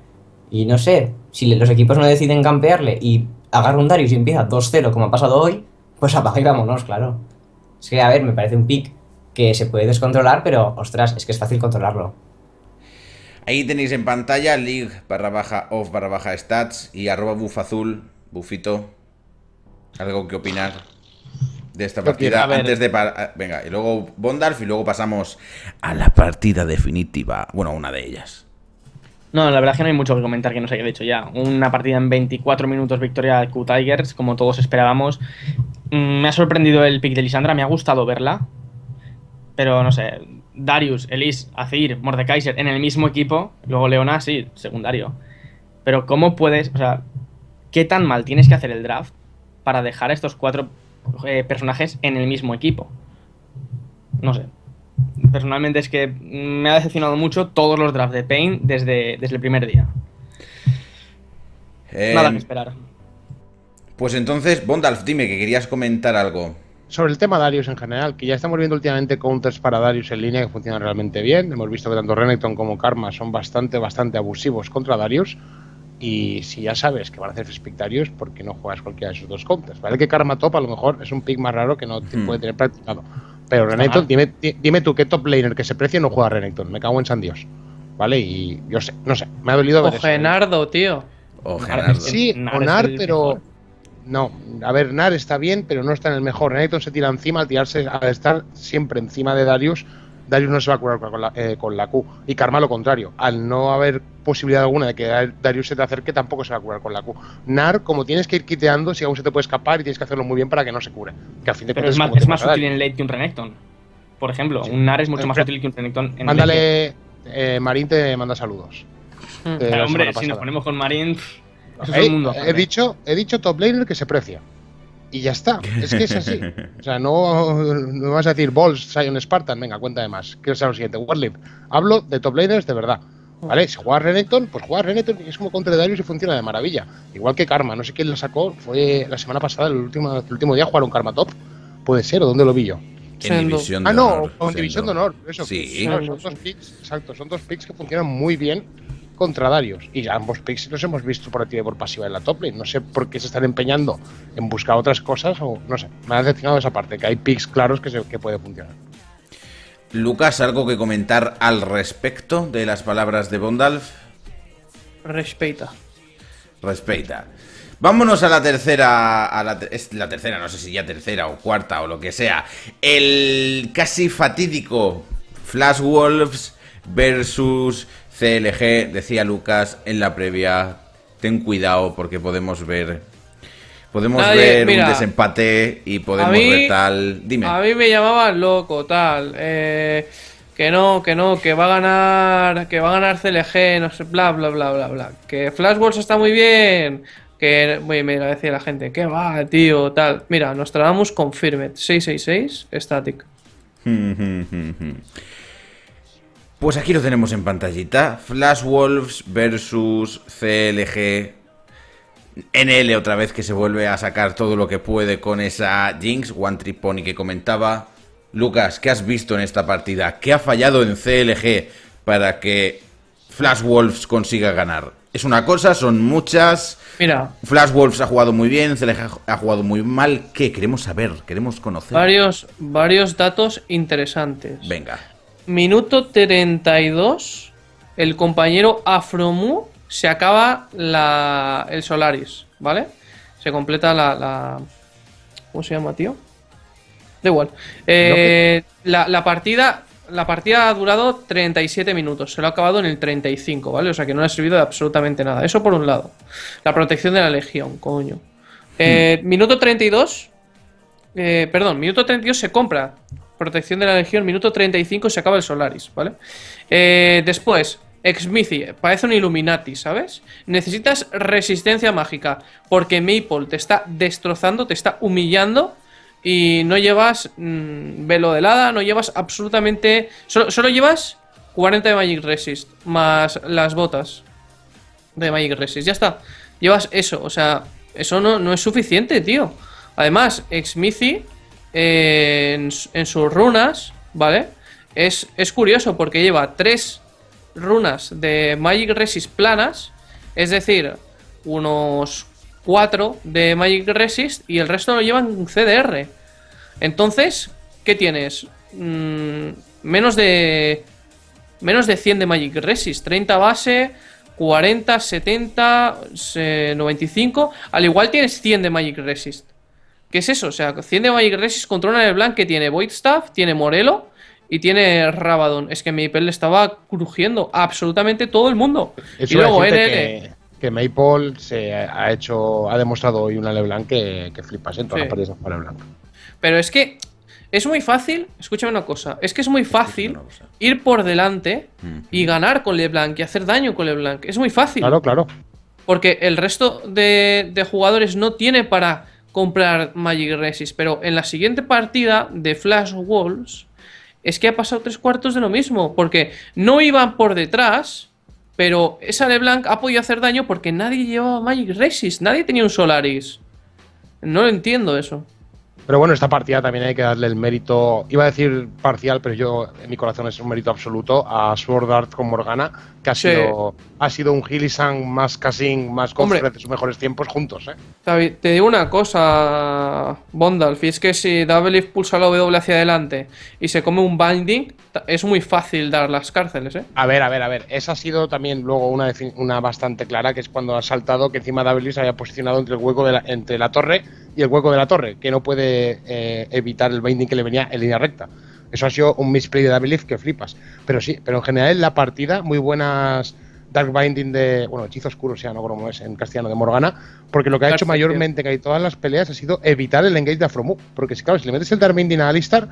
Y no sé, si los equipos no deciden campearle y agarra un Dario y empieza 2-0 como ha pasado hoy, pues apaga claro. Es que, a ver, me parece un pick que se puede descontrolar, pero ostras, es que es fácil controlarlo. Ahí tenéis en pantalla league barra baja off barra baja stats y arroba buff azul, bufito. Algo que opinar de esta partida antes de ah, venga y luego Bondalf y luego pasamos a la partida definitiva bueno una de ellas no, la verdad es que no hay mucho que comentar que no se haya dicho ya. Una partida en 24 minutos victoria al Q-Tigers, como todos esperábamos. Mm, me ha sorprendido el pick de Lisandra, me ha gustado verla. Pero no sé, Darius, Elise, Azir, Mordekaiser en el mismo equipo. Luego Leona, sí, secundario. Pero ¿cómo puedes, o sea, qué tan mal tienes que hacer el draft para dejar a estos cuatro eh, personajes en el mismo equipo? No sé, personalmente es que me ha decepcionado mucho todos los drafts de Pain desde, desde el primer día. Nada em, que esperar. Pues entonces, Bondalf, dime que querías comentar algo. Sobre el tema Darius en general, que ya estamos viendo últimamente counters para Darius en línea que funcionan realmente bien. Hemos visto que tanto Renekton como Karma son bastante, bastante abusivos contra Darius. Y si ya sabes que van a hacer Darius, ¿por qué no juegas cualquiera de esos dos counters? ¿Vale? Que Karma Top a lo mejor es un pick más raro que no te hmm. puede tener practicado pero Renekton, dime, tú qué top laner que se precie no juega Renekton. Me cago en San Dios. ¿Vale? Y yo sé, no sé, me ha dolido ver. O ¿eh? Genardo, tío. O Genardo. Sí, o Nar, pero. No, a ver, Nar está bien, pero no está en el mejor. Renekton se tira encima al tirarse, al estar siempre encima de Darius Darius no se va a curar eh, con la, Q. Y Karma lo contrario, al no haber posibilidad alguna de que Darius se te acerque, tampoco se va a curar con la Q. Nar, como tienes que ir quiteando, si aún se te puede escapar y tienes que hacerlo muy bien para que no se cure. Pero es, más, útil en late que un Renekton. Por ejemplo, un Nar es mucho eh, más útil que un Renekton en Mándale, eh, Marín te manda saludos. Hmm. Eh, hombre, si nos ponemos con Marín, el mundo. He dicho, he dicho top laner que se precia y ya está. Es que es así. O sea, no, vas a decir Balls, Sion Spartan, venga, cuenta de más. Quiero saber lo siguiente. Warlip, Hablo de top laners de verdad. ¿Vale? Si juegas Renekton, pues juegas Renekton y es como contra Darius y funciona de maravilla. Igual que Karma, no sé quién la sacó, fue la semana pasada, el último, el último día jugaron Karma Top. Puede ser, o dónde lo vi yo. En división de honor ah, no, en división de honor. Eso, sí. son dos picks, exacto, son dos picks que funcionan muy bien contra Y ambos picks los hemos visto por activa y por pasiva en la top lane. No sé por qué se están empeñando en buscar otras cosas o no sé. Me ha decepcionado esa parte, que hay picks claros que, se, que puede funcionar. Lucas, ¿algo que comentar al respecto de las palabras de Bondalf? Respeita. Respeita. Vámonos a la tercera, a la, la tercera, no sé si ya tercera o cuarta o lo que sea. El casi fatídico Flash Wolves versus CLG, decía Lucas en la previa, ten cuidado porque podemos ver Podemos ver un desempate y podemos ver tal. Dime. A mí me llamaban loco, tal. Eh, que no, que no, que va a ganar. Que va a ganar CLG, no sé, bla, bla, bla, bla, bla. Que Flash Wolves está muy bien. Que. me me decía la gente, que va, tío, tal. Mira, nos con Confirmed, 666, Static. Hmm, hmm, hmm, pues aquí lo tenemos en pantallita. Flash Wolves versus CLG. NL otra vez que se vuelve a sacar todo lo que puede con esa Jinx, One Trip que comentaba. Lucas, ¿qué has visto en esta partida? ¿Qué ha fallado en CLG para que Flash Wolves consiga ganar? Es una cosa, son muchas. Mira. Flash Wolves ha jugado muy bien, CLG ha jugado muy mal. ¿Qué? Queremos saber, queremos conocer. Varios, varios datos interesantes. Venga minuto 32, el compañero Afromu se acaba la, el Solaris, ¿vale? Se completa la, ¿Cómo se llama, tío? Da igual. Eh, la, partida, la partida ha durado 37 minutos, se lo ha acabado en el 35, ¿vale? O sea que no le ha servido de absolutamente nada. Eso por un lado. La protección de la legión, coño. Mm. Eh, Minuto 32. Eh, perdón, minuto 32 se compra Protección de la Legión, minuto 35 se acaba el Solaris, ¿vale? Eh, después, Exmithy, parece un Illuminati, ¿sabes? Necesitas resistencia mágica, porque Maple te está destrozando, te está humillando y no llevas mm, velo de Lada, no llevas absolutamente... Solo, llevas 40 de Magic Resist, más las botas de Magic Resist, ya está. Llevas eso, o sea, eso no, no es suficiente, tío. Además, Exmithy en, sus runas, ¿vale? Es, curioso porque lleva tres runas de Magic Resist planas, es decir, unos 4 de Magic Resist y el resto lo llevan CDR. Entonces, ¿qué tienes? Mm, menos de menos de 100 de Magic Resist, 30 base, 40, 70, 95, al igual tienes 100 de Magic Resist. ¿Qué es eso? O sea, 100 de Magic Contra una el que tiene Voidstaff, tiene Morelo y tiene Rabadon. Es que Maple estaba crujiendo absolutamente todo el mundo. y luego NL. E. Que, que, Maple se ha hecho, ha demostrado hoy una LeBlanc que, que flipas ¿eh? en todas las partidas para LeBlanc. Pero es que es muy fácil, escúchame una cosa, es que es muy fácil ir por delante y ganar con LeBlanc y hacer daño con LeBlanc. Es muy fácil. Claro, claro. Porque el resto de, de jugadores no tiene para comprar Magic Resist. Pero en la siguiente partida de Flash walls es que ha pasado tres cuartos de lo mismo, porque no iban por detrás, pero esa LeBlanc ha podido hacer daño porque nadie llevaba Magic Resist, nadie tenía un Solaris. No lo entiendo eso. Pero bueno, esta partida también hay que darle el mérito, iba a decir parcial, pero yo en mi corazón es un mérito absoluto, a Sword Art con Morgana, que ha, sido, un Gilisan más Casin más Confred de sus mejores tiempos juntos. ¿eh? te digo una cosa, Bondalf, y es que si Double pulsa la W hacia adelante y se come un binding, es muy fácil dar las cárceles. ¿eh? A ver, a ver, a ver, esa ha sido también luego una, una bastante clara, que es cuando ha saltado que encima Double se había posicionado entre el hueco de la, entre la torre y el hueco de la torre, que no puede eh, evitar el binding que le venía en línea recta. Eso ha sido un misplay de David que flipas. Pero sí, pero en general la partida, muy buenas Dark Binding de. Bueno, Hechizo Oscuro, sea, no como es en castellano de Morgana. Porque lo que ha hecho mayormente que hay todas las peleas ha sido evitar el engage de Afromu. Porque si, claro, si le metes el Dark Binding a Alistar,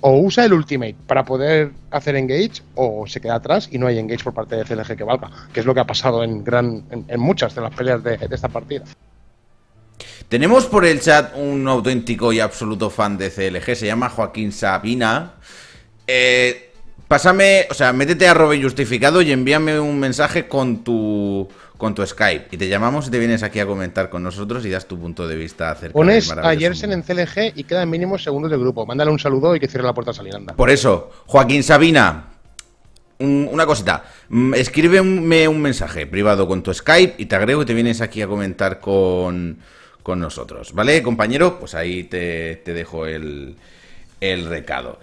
o usa el ultimate para poder hacer engage o se queda atrás y no hay engage por parte de CLG que valga, que es lo que ha pasado en gran muchas de las peleas de esta partida. Tenemos por el chat un auténtico y absoluto fan de CLG, se llama Joaquín Sabina. Eh, pásame, o sea, métete a Robe Justificado y envíame un mensaje con tu con tu Skype y te llamamos y te vienes aquí a comentar con nosotros y das tu punto de vista acerca Pones a Jersen en CLG y quedan mínimos segundos del grupo. Mándale un saludo y que cierre la puerta saliendo. Por eso, Joaquín Sabina, una cosita. Mm, escríbeme un mensaje privado con tu Skype y te agrego y te vienes aquí a comentar con con nosotros. ¿Vale, compañero? Pues ahí te, dejo el, recado.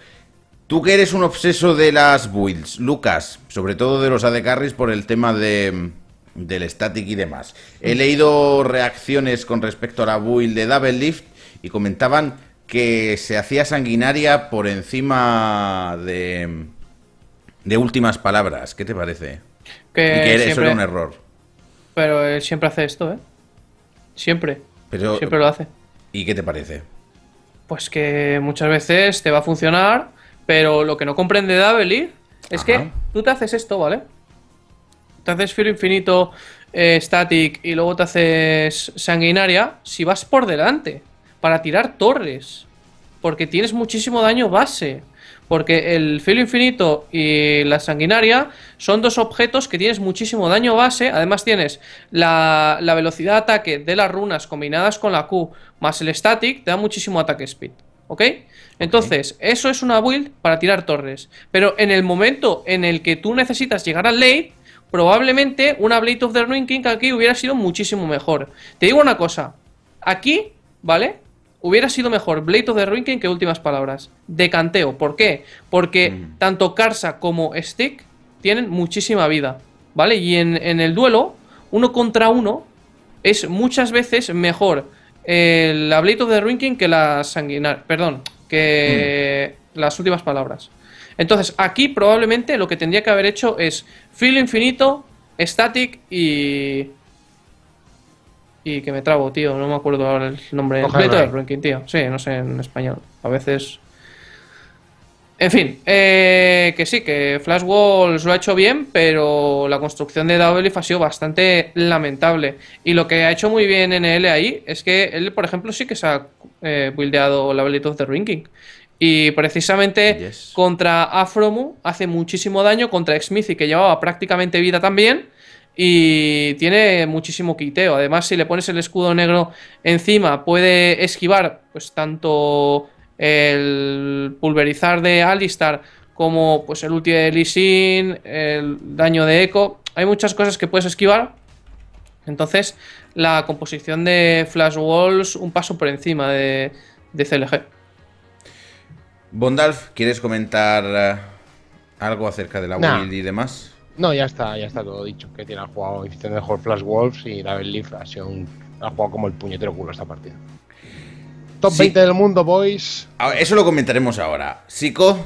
Tú que eres un obseso de las builds, Lucas, sobre todo de los AD Carries por el tema de, del static y demás. He mm. leído reacciones con respecto a la build de Double Lift y comentaban que se hacía sanguinaria por encima de, de últimas palabras. ¿Qué te parece? Que eso era un error. Pero él siempre hace esto, ¿eh? Siempre. Pero, Siempre lo hace. ¿Y qué te parece? Pues que muchas veces te va a funcionar, pero lo que no comprende David es que tú te haces esto, ¿vale? Te haces Infinito, eh, Static y luego te haces Sanguinaria si vas por delante para tirar torres, porque tienes muchísimo daño base porque el filo infinito y la sanguinaria son dos objetos que tienes muchísimo daño base, además tienes la, velocidad de ataque de las runas combinadas con la Q más el static, te da muchísimo ataque speed. ¿Ok? Entonces, eso es una build para tirar torres. Pero en el momento en el que tú necesitas llegar al late, probablemente una Blade of the Ruin King aquí hubiera sido muchísimo mejor. Te digo una cosa, aquí, ¿vale? Hubiera sido mejor Blade of the que Últimas Palabras. canteo. ¿Por qué? Porque mm. tanto Karsa como Stick tienen muchísima vida. ¿Vale? Y en, el duelo, uno contra uno, es muchas veces mejor el eh, la Blade of the que la sanguinar. Perdón, que mm. las últimas palabras. Entonces, aquí probablemente lo que tendría que haber hecho es Feel infinito, static y y que me trabo, tío. No me acuerdo ahora el nombre completo del ranking, tío. Sí, no sé en español. A veces. En fin, eh, que sí, que Flash Walls lo ha hecho bien, pero la construcción de Daoblif ha sido bastante lamentable. Y lo que ha hecho muy bien NL ahí es que él, por ejemplo, sí que se ha eh, buildeado la Ability of Ranking. Y precisamente contra Afromu hace muchísimo daño, contra Smithy, que llevaba prácticamente vida también y tiene muchísimo quiteo. Además, si le pones el escudo negro encima, puede esquivar pues tanto el pulverizar de Alistar como pues el ulti de Lee el daño de Echo. Hay muchas cosas que puedes esquivar. Entonces, la composición de Flash Walls un paso por encima de, CLG. Bondalf, ¿quieres comentar eh, algo acerca de la build y demás? No, ya está, ya está todo dicho. Que tiene ha jugado mejor Flash Wolves y David Leaf ha sido un, ha jugado como el puñetero culo esta partida. Top 20 del mundo, boys. eso lo comentaremos ahora. Sico,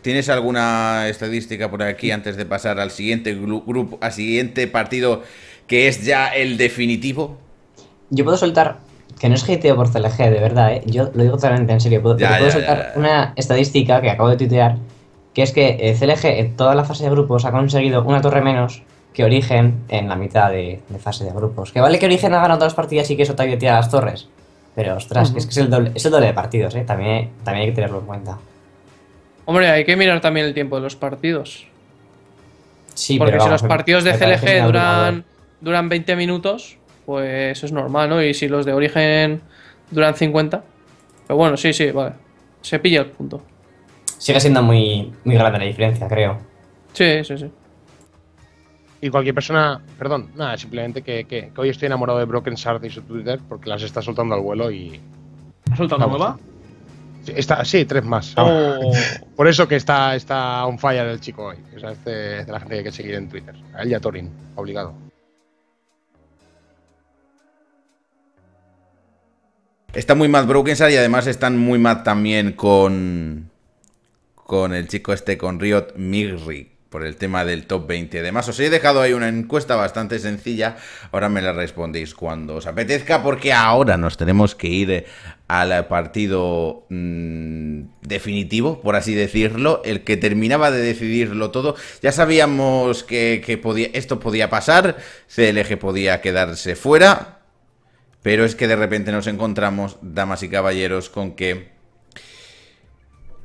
¿tienes alguna estadística por aquí antes de pasar al siguiente grupo, al siguiente partido que es ya el definitivo? Yo puedo soltar que no es hateo por CLG, de verdad, ¿eh? Yo lo digo totalmente en serio. Puedo, puedo soltar una estadística que acabo de tuitear que es que eh, CLG en toda la fase de grupos ha conseguido una torre menos que Origen en la mitad de, fase de grupos. Que vale que Origen ha ganado todas las partidas y que eso te tira las torres. Pero ostras, es que es el doble, de partidos, ¿eh? También, también hay que tenerlo en cuenta. Hombre, hay que mirar también el tiempo de los partidos. Sí, Porque si los partidos de CLG duran, duran 20 minutos, pues eso es normal, ¿no? Y si los de Origen duran 50. Pero pues bueno, sí, sí, vale. Se pilla el punto sigue siendo muy, muy grande la diferencia, creo. Sí, sí, sí. Y cualquier persona, perdón, nada, simplemente que, hoy estoy enamorado de Broken Shard y su Twitter porque las está soltando al vuelo y. ¿Ha soltado nueva? Sí, está, sí, tres más. Oh. [LAUGHS] Por eso que está, está on fire el chico hoy. O sea, es de, la gente que hay que seguir en Twitter. A él y a Torin, obligado. Está muy mad Broken Shard y además están muy mad también con con el chico este, con Riot Migri, por el tema del top 20. Además, os he dejado ahí una encuesta bastante sencilla. Ahora me la respondéis cuando os apetezca, porque ahora nos tenemos que ir eh, al partido mm, definitivo, por así decirlo, el que terminaba de decidirlo todo. Ya sabíamos que, podía, esto podía pasar, CLG podía quedarse fuera, pero es que de repente nos encontramos, damas y caballeros, con que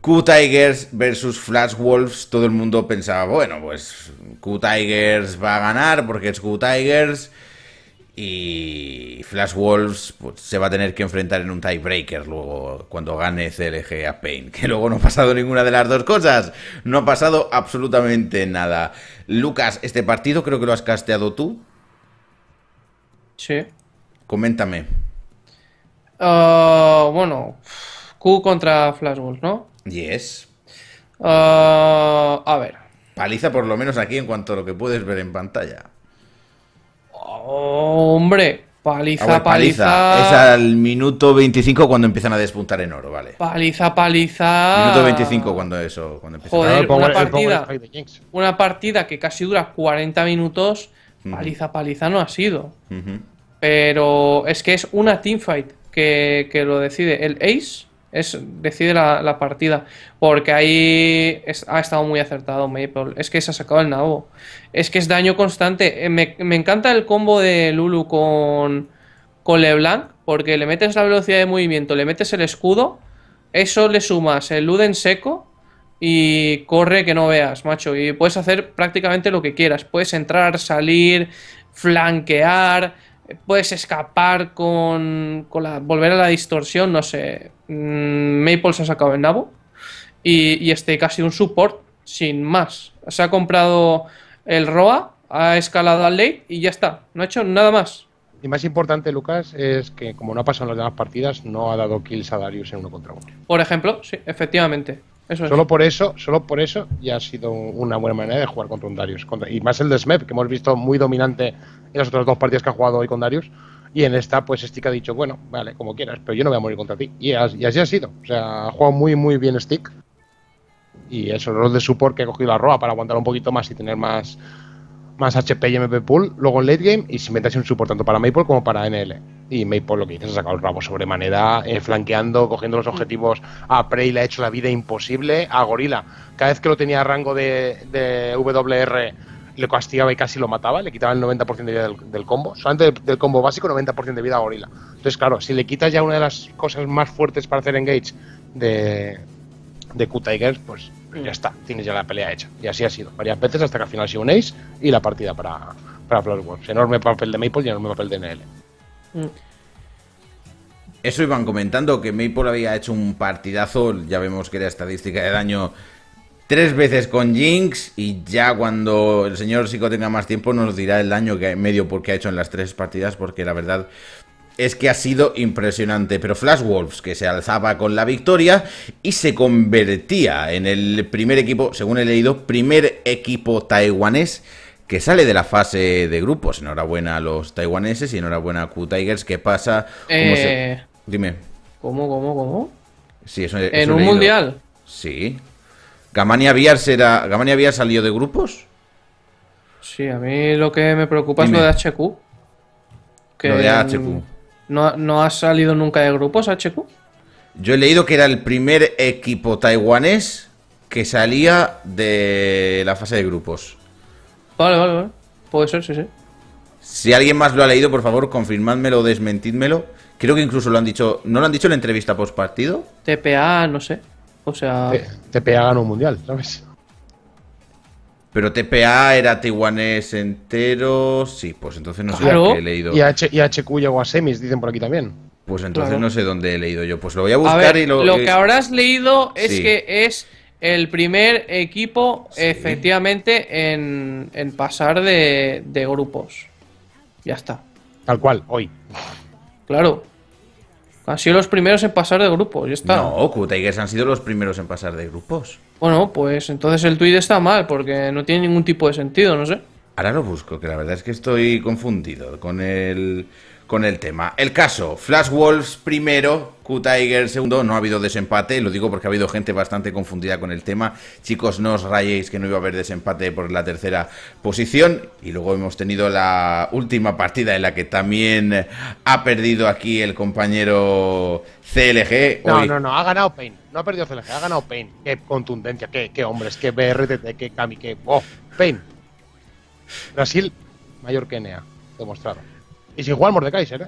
Q-Tigers versus Flash Wolves, todo el mundo pensaba, bueno, pues Q-Tigers va a ganar porque es Q-Tigers y Flash Wolves pues, se va a tener que enfrentar en un tiebreaker luego cuando gane CLG a Pain, [LAUGHS] que luego no ha pasado ninguna de las dos cosas, no ha pasado absolutamente nada. Lucas, este partido creo que lo has casteado tú. Sí. Coméntame. Ah, bueno, Q contra Flash Wolves, ¿no? Yes. Ah, a ver. Paliza por lo menos aquí en cuanto a lo que puedes ver en pantalla. hombre, paliza, ah, paliza, Es al minuto 25 cuando empiezan a despuntar en oro, vale. Paliza, paliza. Minuto 25 cuando eso, cuando a... una, partida, una partida que casi dura 40 minutos, paliza, paliza no ha sido. Pero es que es una teamfight que, que lo decide el Ace es, decide la, partida. Porque ahí ha estado muy acertado Maple. Es que se ha sacado el nabo. Es que es daño constante. Eh, me, encanta el combo de Lulu con, con LeBlanc. Porque le metes la velocidad de movimiento, le metes el escudo. Eso le sumas el en seco. Y corre que no veas, macho. Y puedes hacer prácticamente lo que quieras. Puedes entrar, salir, flanquear puedes escapar con, la, volver a la distorsión, no sé. Mm, Maple se ha sacado el nabo y, este casi un support sin más. Se ha comprado el ROA, ha escalado al late y ya está. No ha hecho nada más. Y más importante, Lucas, es que como no ha pasado en las demás partidas, no ha dado kills a Darius en uno contra uno. Por ejemplo, sí, efectivamente. Eso solo por eso, solo por eso ya ha sido una buena manera de jugar contra un Darius. y más el de Smep, que hemos visto muy dominante en las otras dos partidas que ha jugado hoy con Darius. Y en esta, pues Stick ha dicho, bueno, vale, como quieras, pero yo no voy a morir contra ti. Y, así ha sido. O sea, ha jugado muy, muy bien Stick. Y el rol de support que ha cogido la Roa para aguantar un poquito más y tener más, más HP y MP pool. Luego en late game y se mete un support tanto para Maple como para NL. Y Maple lo que hizo es sacar el rabo sobre eh, flanqueando, cogiendo los objetivos a Prey, le ha hecho la vida imposible. A Gorila, cada vez que lo tenía rango de, de WR le castigaba y casi lo mataba, le quitaba el 90% de vida del, combo, solamente del, combo básico 90% de vida a Gorila. Entonces, claro, si le quitas ya una de las cosas más fuertes para hacer engage de, de Q-Tigers, pues mm. ya está, tienes ya la pelea hecha. Y así ha sido, varias veces hasta que al final se unéis y la partida para, para Flower Enorme papel de Maple y enorme papel de NL. Mm. Eso iban comentando, que Maple había hecho un partidazo, ya vemos que la estadística de daño tres veces con Jinx y ya cuando el señor Psico tenga más tiempo nos dirá el daño que medio porque ha hecho en las tres partidas porque la verdad es que ha sido impresionante, pero Flash Wolves que se alzaba con la victoria y se convertía en el primer equipo, según he leído, primer equipo taiwanés que sale de la fase de grupos. Enhorabuena a los taiwaneses y enhorabuena a Q-Tigers que pasa... Eh, Dime. ¿Cómo, cómo, cómo? Sí, eso, ¿En un mundial? Sí, ¿Gamania Vías salió de grupos? Sí, a mí lo que me preocupa es lo de HQ. lo de HQ. No, ha salido nunca de grupos HQ. Yo he leído que era el primer equipo taiwanés que salía de la fase de grupos. Vale, vale, vale. Puede ser, sí, sí. Si alguien más lo ha leído, por favor, confirmadmelo o desmentidmelo. Creo que incluso lo han dicho. ¿No lo han dicho en la entrevista post partido? TPA, no sé. O sea. TPA ganó un mundial, ¿sabes? Pero TPA era taiwanés entero. Sí, pues entonces no sé dónde he leído. Y, H y HQ dicen por aquí también. Pues entonces no sé dónde he leído yo. Pues lo voy a buscar y lo. Lo que habrás leído es que es el primer equipo, efectivamente, en, pasar de, grupos. Ya está. Tal cual, hoy. Claro. Han sido los primeros en pasar de grupos, ya está. No, Q-Tigers han sido los primeros en pasar de grupos. Bueno, pues entonces el tweet está mal, porque no tiene ningún tipo de sentido, no sé. Ahora lo busco, que la verdad es que estoy confundido con el con el tema. El caso, Flash Wolves primero, Q-Tiger segundo, no ha habido desempate, lo digo porque ha habido gente bastante confundida con el tema. Chicos, no os rayéis que no iba a haber desempate por la tercera posición. Y luego hemos tenido la última partida en la que también ha perdido aquí el compañero CLG. No, no, no, ha ganado Pain, no ha perdido CLG, ha ganado Pain. Qué contundencia, qué, hombres, qué BRTT, qué Cami, qué... Oh, Pain. Brasil, mayor que Enea, demostraron. Y sin juan Mordecai, ¿eh?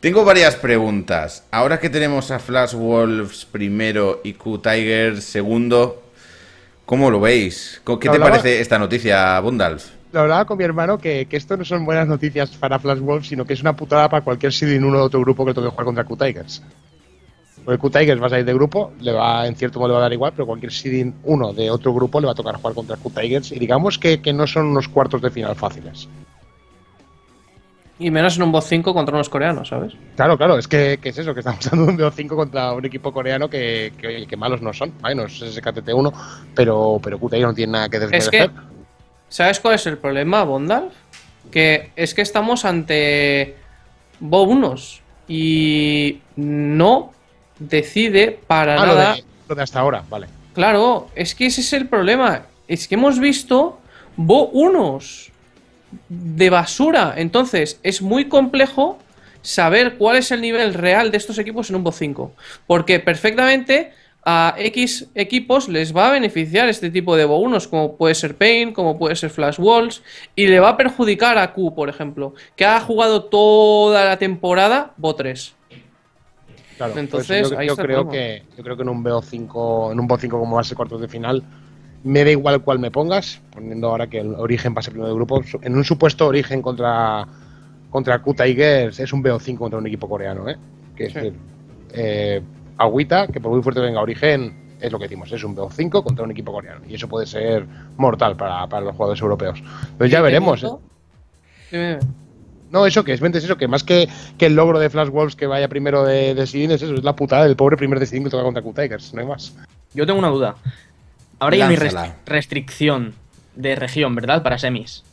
Tengo varias preguntas. Ahora que tenemos a Flash Wolves primero y Q Tigers segundo, ¿cómo lo veis? ¿Qué te parece esta noticia, Bundalf? Lo hablaba con mi hermano que, esto no son buenas noticias para Flash Wolves, sino que es una putada para cualquier seeding uno de otro grupo que toque jugar contra Q-Tigers. Porque Q-Tigers va a salir de grupo, le va, en cierto modo le va a dar igual, pero cualquier seeding uno de otro grupo le va a tocar jugar contra Q-Tigers. Y digamos que, que no son unos cuartos de final fáciles. Y menos en un bo 5 contra unos coreanos, ¿sabes? Claro, claro, es que, es eso, que estamos hablando un bo 5 contra un equipo coreano que, malos no son, menos ese sktt 1 pero, pero puta, no tiene nada que desmerecer. ¿Sabes cuál es el problema, Bondal? Que es que estamos ante BO1 y no decide para ah, nada. hasta ahora, vale. Claro, es que ese es el problema. Es que hemos visto Bo unos de basura. Entonces, es muy complejo saber cuál es el nivel real de estos equipos en un bot 5. Porque perfectamente a X equipos les va a beneficiar este tipo de bonos, como puede ser Pain, como puede ser Flash Walls, y le va a perjudicar a Q, por ejemplo, que ha jugado toda la temporada bot 3. Pues entonces, yo, creo que, yo creo que en un BO5, en un BO5 como hace cuartos de final, me da igual cuál me pongas, poniendo ahora que el origen pase primero de grupo, en un supuesto origen contra, contra Q-Tigers es un BO5 contra un equipo coreano, ¿eh? Que es eh, Agüita, que por muy fuerte venga origen, es lo que decimos, es un BO5 contra un equipo coreano. Y eso puede ser mortal para, los jugadores europeos. Pues ya veremos. ¿eh? No, eso que es, es eso que más que, el logro de Flash Wolves que vaya primero de, de es eso, es la putada del pobre primer de Sidin que toca contra Q-Tigers, no hay más. Yo tengo una duda. Ahora hay mi restricción de región, ¿verdad? Para semis.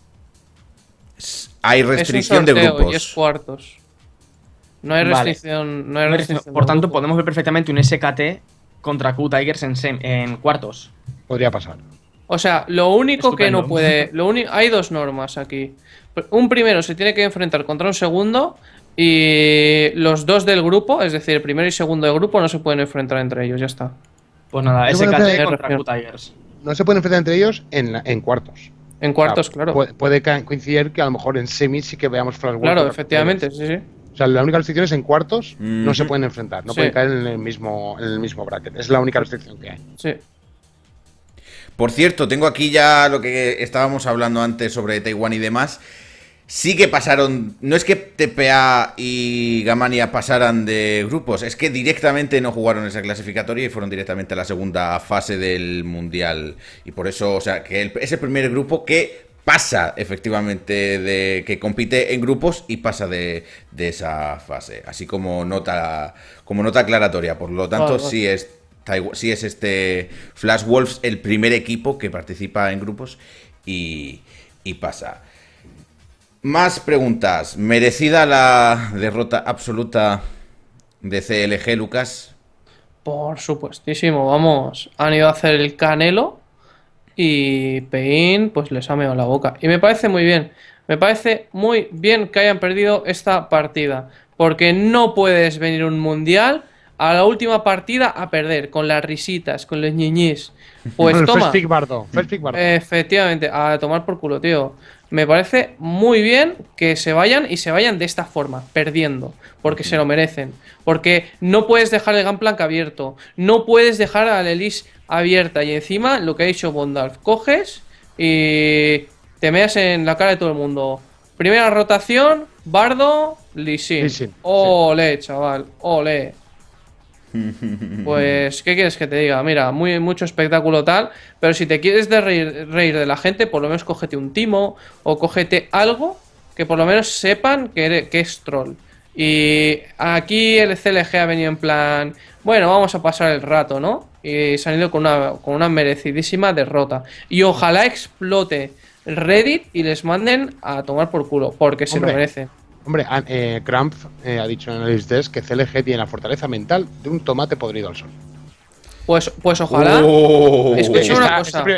Hay restricción de grupos. Y es cuartos. No hay restricción. No hay restricción Por tanto, podemos ver perfectamente un SKT contra Q Tigers en, cuartos. Podría pasar. O sea, lo único que no puede. hay dos normas aquí. Un primero se tiene que enfrentar contra un segundo. Y los dos del grupo, es decir, primero y segundo del grupo, no se pueden enfrentar entre ellos, ya está. Pues nada, contra tigers No se pueden enfrentar entre ellos en, cuartos. En cuartos, claro. Puede, coincidir que a lo mejor en semis sí que veamos Flash Claro, efectivamente, sí, sí. O sea, la única restricción es en cuartos, no se pueden enfrentar, no pueden caer en el, mismo, en el mismo bracket. Es la única restricción que hay. Sí. Por cierto, tengo aquí ya lo que estábamos hablando antes sobre Taiwán y demás sí que pasaron. No es que TPA y Gamania pasaran de grupos, es que directamente no jugaron esa clasificatoria y fueron directamente a la segunda fase del Mundial. Y por eso, o sea, que es el primer grupo que pasa efectivamente de que compite en grupos y pasa de, esa fase. Así como nota, como nota aclaratoria. Por lo tanto, si sí es. es este Flash Wolves el primer equipo que participa en grupos y, y pasa. Más preguntas. ¿Merecida la derrota absoluta de CLG, Lucas? Por supuestísimo, vamos. Han ido a hacer el canelo y Pein pues les ha meado la boca. Y me parece muy bien. Me parece muy bien que hayan perdido esta partida. Porque no puedes venir un mundial a la última partida a perder, con las risitas, con los ñiñís. [LAUGHS] Pues toma. Efectivamente, a tomar por culo, tío me parece muy bien que se vayan y se vayan de esta forma, perdiendo, porque se lo merecen. Porque no puedes dejar el Gunplank abierto, no puedes dejar a la Elise abierta. Y encima, lo que ha dicho Bondalf, coges y te meas en la cara de todo el mundo. Primera rotación, Bardo, Sin, Ole, chaval, ole. [LAUGHS] Pues, ¿qué quieres que te diga? Mira, muy, mucho espectáculo tal, pero si te quieres de reír, de la gente, por lo menos cógete un timo o cógete algo que por lo menos sepan que, es troll. Y aquí el CLG ha venido en plan, bueno, vamos a pasar el rato, ¿no? Y se han ido con una, merecidísima derrota. Y ojalá explote Reddit y les manden a tomar por culo, porque se lo merecen. Hombre, eh, eh, ha dicho en el Desk que CLG tiene la fortaleza mental de un tomate podrido al sol. Pues, pues ojalá. Oh. es, primer,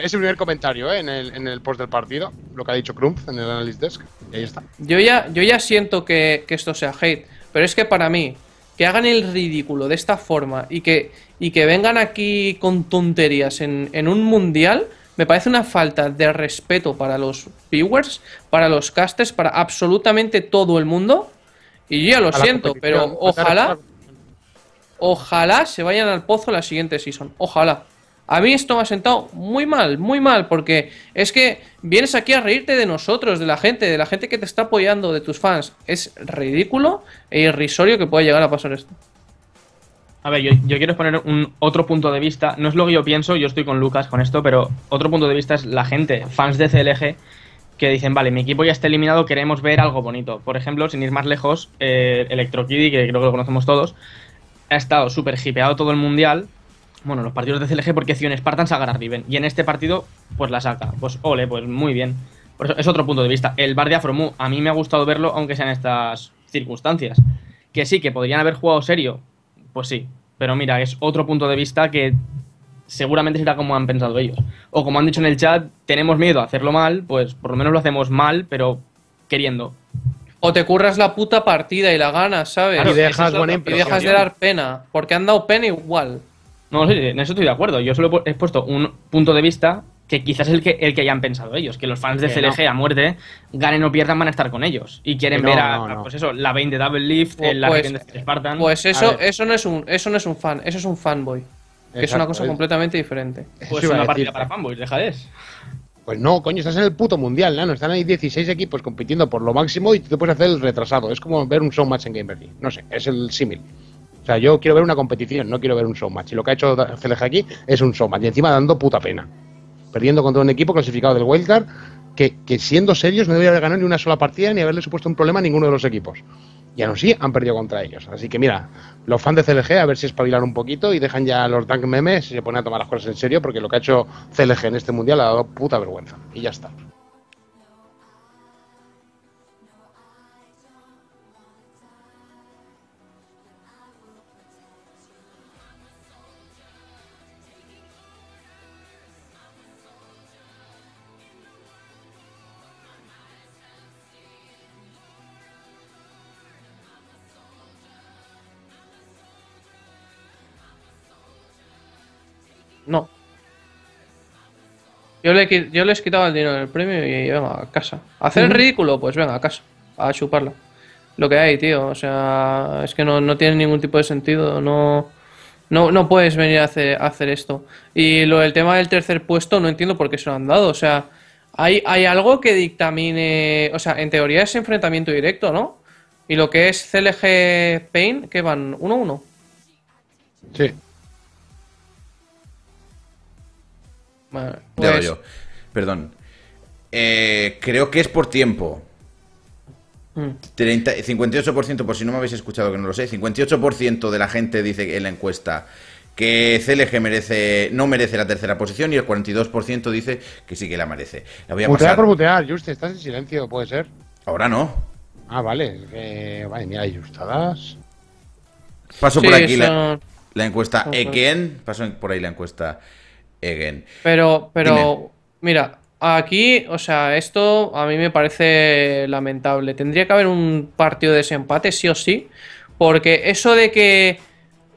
el primer comentario eh, en, el, en, el, post del partido, lo que ha dicho Krumpf en el Analyst Desk. está. Yo ya, yo ya siento que, esto sea hate, pero es que para mí, que hagan el ridículo de esta forma y que, y que vengan aquí con tonterías en, en un mundial, me parece una falta de respeto para los viewers, para los casters, para absolutamente todo el mundo. Y yo ya lo siento, pero ojalá. Ojalá se vayan al pozo la siguiente season. Ojalá. A mí esto me ha sentado muy mal, muy mal, porque es que vienes aquí a reírte de nosotros, de la gente, de la gente que te está apoyando, de tus fans. Es ridículo e irrisorio que pueda llegar a pasar esto. A ver, yo, quiero poner un otro punto de vista. No es lo que yo pienso, yo estoy con Lucas con esto, pero otro punto de vista es la gente, fans de CLG, que dicen, vale, mi equipo ya está eliminado, queremos ver algo bonito. Por ejemplo, sin ir más lejos, eh, que creo que lo conocemos todos, ha estado súper hipeado todo el mundial. Bueno, los partidos de CLG porque Spartan se agarra Riven. Y en este partido, pues la saca. Pues ole, pues muy bien. Por eso es otro punto de vista. El bar de Afromu, a mí me ha gustado verlo, aunque sea en estas circunstancias. Que sí, que podrían haber jugado serio, pues sí, pero mira, es otro punto de vista que seguramente será como han pensado ellos. O como han dicho en el chat, tenemos miedo a hacerlo mal, pues por lo menos lo hacemos mal, pero queriendo. O te curras la puta partida y la ganas, ¿sabes? y dejas, y dejas de dar pena, porque han dado pena igual. No, en eso estoy de acuerdo. Yo solo he puesto un punto de vista que quizás el que, el que hayan pensado ellos, que los fans de CLG a muerte, ganen o pierdan, van a estar con ellos y quieren ver a, pues eso, la 20 de Double Lift, pues, eh, la pues, de Spartan. Pues eso, eso no es un, eso no es un fan, eso es un fanboy. es una cosa completamente diferente. Pues una partida para fanboys, deja de eso. Pues no, coño, estás en el puto mundial, ¿no? Están ahí 16 equipos compitiendo por lo máximo y tú te puedes hacer el retrasado. Es como ver un showmatch en Gamerly. No sé, es el símil. O sea, yo quiero ver una competición, no quiero ver un showmatch. Y lo que ha hecho CLG aquí es un showmatch. Y encima dando puta pena perdiendo contra un equipo clasificado del Wildcard, que, siendo serios no debería haber ganado ni una sola partida ni haberle supuesto un problema a ninguno de los equipos. Y aún así han perdido contra ellos. Así que mira, los fans de CLG a ver si espabilan un poquito y dejan ya los tank memes y se ponen a tomar las cosas en serio porque lo que ha hecho CLG en este mundial ha dado puta vergüenza. Y ya está. Yo, le, yo les quitaba el dinero del premio y venga, a casa. ¿Hacer el ridículo? Pues venga, a casa. A chuparla. Lo que hay, tío. O sea, es que no, tiene ningún tipo de sentido. No, no, puedes venir a hacer, hacer esto. Y lo del tema del tercer puesto, no entiendo por qué se lo han dado. O sea, hay, hay algo que dictamine. O sea, en teoría es enfrentamiento directo, ¿no? Y lo que es CLG Pain, que van 1-1. Sí. Pues- Perdón. Eh, creo que es por tiempo. 30, mm. 58%, por si no me habéis escuchado que no lo sé, 58% de la gente dice en la encuesta que CLG merece, no merece la tercera posición y el 42% dice que sí que la merece. La voy a pasar. por mutear, estás en silencio, puede ser. Ahora no. Ah, vale. Eh, vale, mira, Paso por aquí la, la, encuesta. Eken, paso por ahí la encuesta. Pero, pero, mira, aquí, o sea, esto a mí me parece lamentable. Tendría que haber un partido de desempate, sí o sí, porque eso de que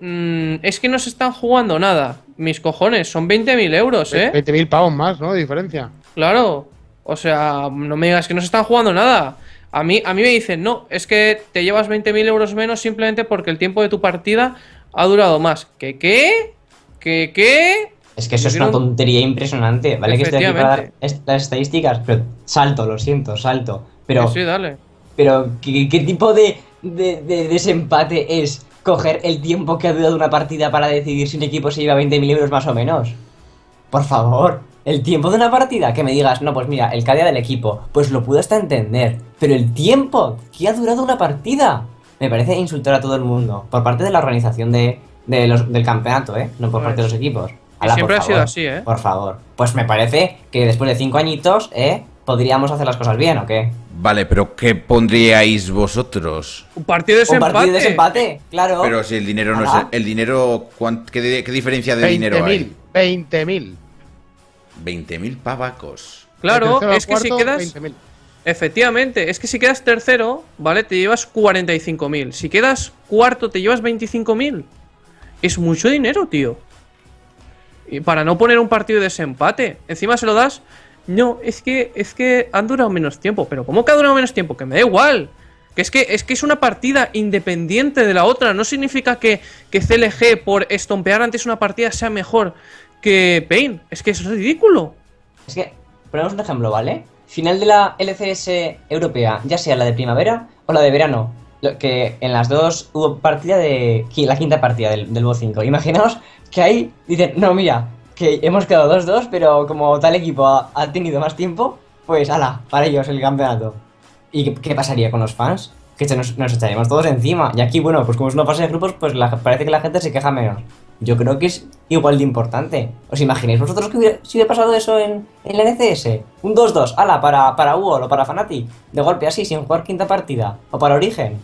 mm, es que no se están jugando nada, mis cojones, son 20.000 euros, ¿eh? 20.000 pavos más, ¿no? De diferencia. Claro, o sea, no me digas que no se están jugando nada. A mí, a mí me dicen, no, es que te llevas 20.000 euros menos simplemente porque el tiempo de tu partida ha durado más. ¿Qué qué? ¿Qué qué? Es que eso es una tontería impresionante, ¿vale? Que estoy aquí para dar las estadísticas, pero salto, lo siento, salto. Pero, dale. Pero, ¿qué, tipo de, desempate es coger el tiempo que ha durado una partida para decidir si un equipo se lleva 20.000 euros más o menos? Por favor, el tiempo de una partida, que me digas, no, pues mira, el calidad del equipo, pues lo puedo hasta entender, pero el tiempo que ha durado una partida, me parece insultar a todo el mundo, por parte de la organización de, del campeonato, ¿eh? No por parte de los equipos. Siempre ha sido así, ¿eh? Por favor. Pues me parece que después de cinco añitos, ¿eh? Podríamos hacer las cosas bien, ¿o qué? Vale, pero ¿qué pondríais vosotros? Un partido de desempate. Un partido de claro. Pero si el dinero no es. El dinero. ¿qué, diferencia de dinero hay? 20.000. 20.000 pavacos. Claro, es que si quedas. Efectivamente, es que si quedas tercero, ¿vale? Te llevas 45.000. Si quedas cuarto, te llevas 25.000. Es mucho dinero, tío para no poner un partido de desempate. Encima se lo das. No, es que, es que han durado menos tiempo. Pero ¿cómo que ha durado menos tiempo? Que me da igual. Que es que es, que es una partida independiente de la otra. No significa que, que CLG por estompear antes una partida sea mejor que Pain. Es que es ridículo. Es que, ponemos un ejemplo, ¿vale? Final de la LCS europea, ya sea la de primavera o la de verano que en las dos hubo partida de. la quinta partida del, del 5. Imaginaos que ahí dicen, no, mira, que hemos quedado 2-2, pero como tal equipo ha, tenido más tiempo, pues ala, para ellos el campeonato. ¿Y qué, pasaría con los fans? Que nos, nos todos encima. Y aquí, bueno, pues como es una fase de grupos, pues parece que la gente se queja menos. Yo creo que es igual de importante. ¿Os imagináis vosotros que hubiera, si hubiera pasado eso en, el la NCS? E Un 2-2, ala, para, para Hugo o para Fanati. De golpe así, sin jugar quinta partida. O para Origen.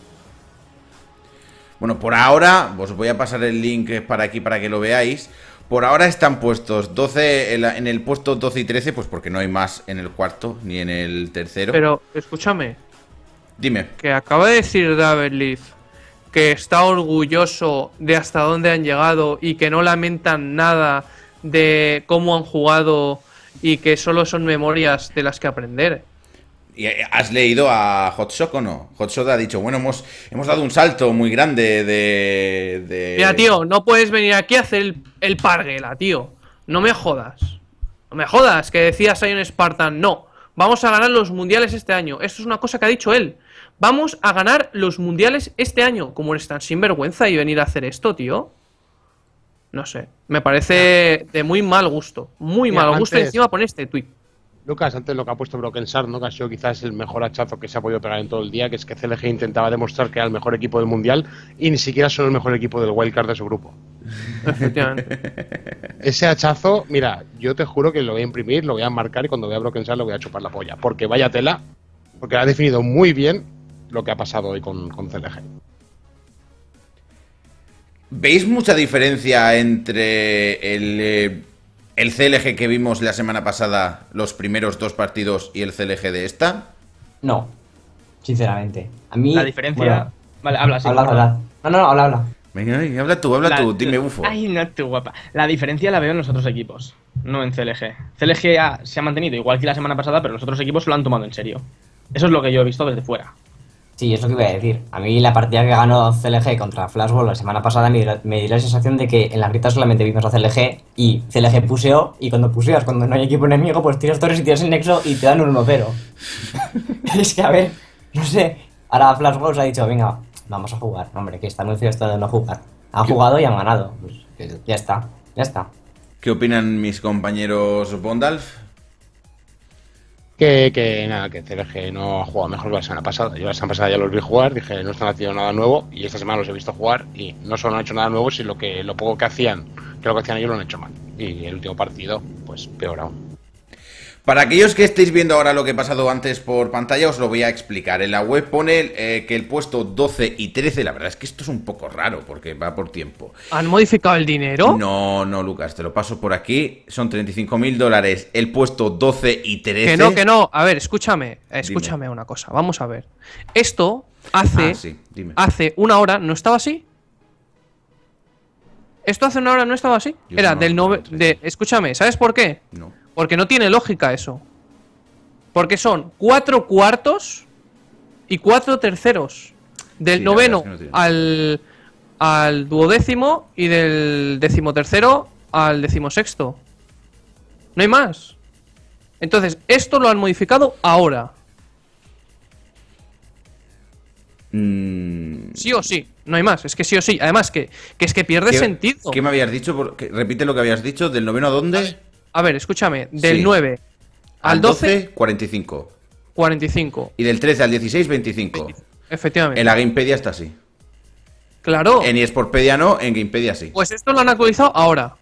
Bueno, por ahora, os voy a pasar el link para aquí para que lo veáis. Por ahora están puestos 12 en el puesto 12 y 13, pues porque no hay más en el cuarto ni en el tercero. Pero escúchame. Dime. Que acaba de decir David Leaf que está orgulloso de hasta dónde han llegado y que no lamentan nada de cómo han jugado y que solo son memorias de las que aprender. ¿Has leído a Hotshot o no? Hotshot ha dicho, bueno, hemos, hemos dado un salto muy grande de, Mira, tío, no puedes venir aquí a hacer el, parguela, tío. No me jodas. No me jodas que decías hay un Spartan. No, vamos a ganar los mundiales este año. Esto es una cosa que ha dicho él. Vamos a ganar los mundiales este año. Como eres tan sinvergüenza y venir a hacer esto, tío. No sé. Me parece de muy mal gusto. Muy mal gusto encima poner este tweet. Lucas, antes lo que ha puesto Sard, ¿no? que ha sido quizás el mejor hachazo que se ha podido pegar en todo el día, que es que CLG intentaba demostrar que era el mejor equipo del Mundial y ni siquiera son el mejor equipo del Wildcard de su grupo. [LAUGHS] Ese hachazo, mira, yo te juro que lo voy a imprimir, lo voy a marcar y cuando vea Sard lo voy a chupar la polla, porque vaya tela, porque ha definido muy bien lo que ha pasado hoy con, CLG. ¿Veis mucha diferencia entre el... Eh, el CLG que vimos la semana pasada, los primeros dos partidos y el CLG de esta? No, sinceramente. A mí. La diferencia. vale, habla, sí, habla, habla. No, no, habla, habla. Venga, habla tú, habla tú, dime bufo. Ay, no, tú, guapa. La diferencia la veo en los otros equipos, no en CLG. CLG se ha mantenido igual que la semana pasada, pero los otros equipos lo han tomado en serio. Eso es lo que yo he visto desde fuera. Sí, es lo que voy a decir. A mí la partida que ganó CLG contra Flashball la semana pasada me dio, la sensación de que en la rita solamente vimos a CLG y CLG puseó y cuando puseas, cuando no hay equipo enemigo, pues tiras torres y tiras el nexo y te dan un 1-0. [LAUGHS] es que a ver, no sé, ahora Flashball se ha dicho, venga, vamos a jugar. Hombre, que está muy esto de no jugar. Han jugado y han ganado. Pues, ya está, ya está. ¿Qué opinan mis compañeros Bondalf? Que, que nada, que CLG no ha jugado mejor la semana pasada. Yo la semana pasada ya los vi jugar, dije no están haciendo nada nuevo y esta semana los he visto jugar y no solo no han hecho nada nuevo, sino que lo poco que hacían, que lo que hacían ellos lo han hecho mal. Y el último partido, pues peor aún. Para aquellos que estéis viendo ahora lo que he pasado antes por pantalla, os lo voy a explicar. En la web pone eh, que el puesto 12 y 13, la verdad es que esto es un poco raro porque va por tiempo. ¿Han modificado el dinero? No, no, Lucas, te lo paso por aquí. Son 35.000 mil dólares el puesto 12 y 13. Que no, que no. A ver, escúchame, escúchame una cosa. Vamos a ver. Esto hace, ah, hace una hora no estaba así. Esto hace una hora no estaba así. Era del 9. escúchame, ¿sabes por qué? No. Porque no tiene lógica eso. Porque son cuatro cuartos y cuatro terceros. Del noveno al, duodécimo y del decimotercero al decimosexto. No hay más. Entonces, esto lo han modificado ahora. Mm. Sí o sí, no hay más. Es que sí o sí. Además, que, que es que pierde sentido. ¿Qué me habías dicho? Repite lo que habías dicho. ¿Del noveno a dónde? A ver, escúchame, del 9 al, 12, 45. 45. Y del 13 al 16, 25. Efectivamente. En la Gamepedia está así. Claro. En eSportpedia no, en Gamepedia sí. Pues esto lo han actualizado ahora.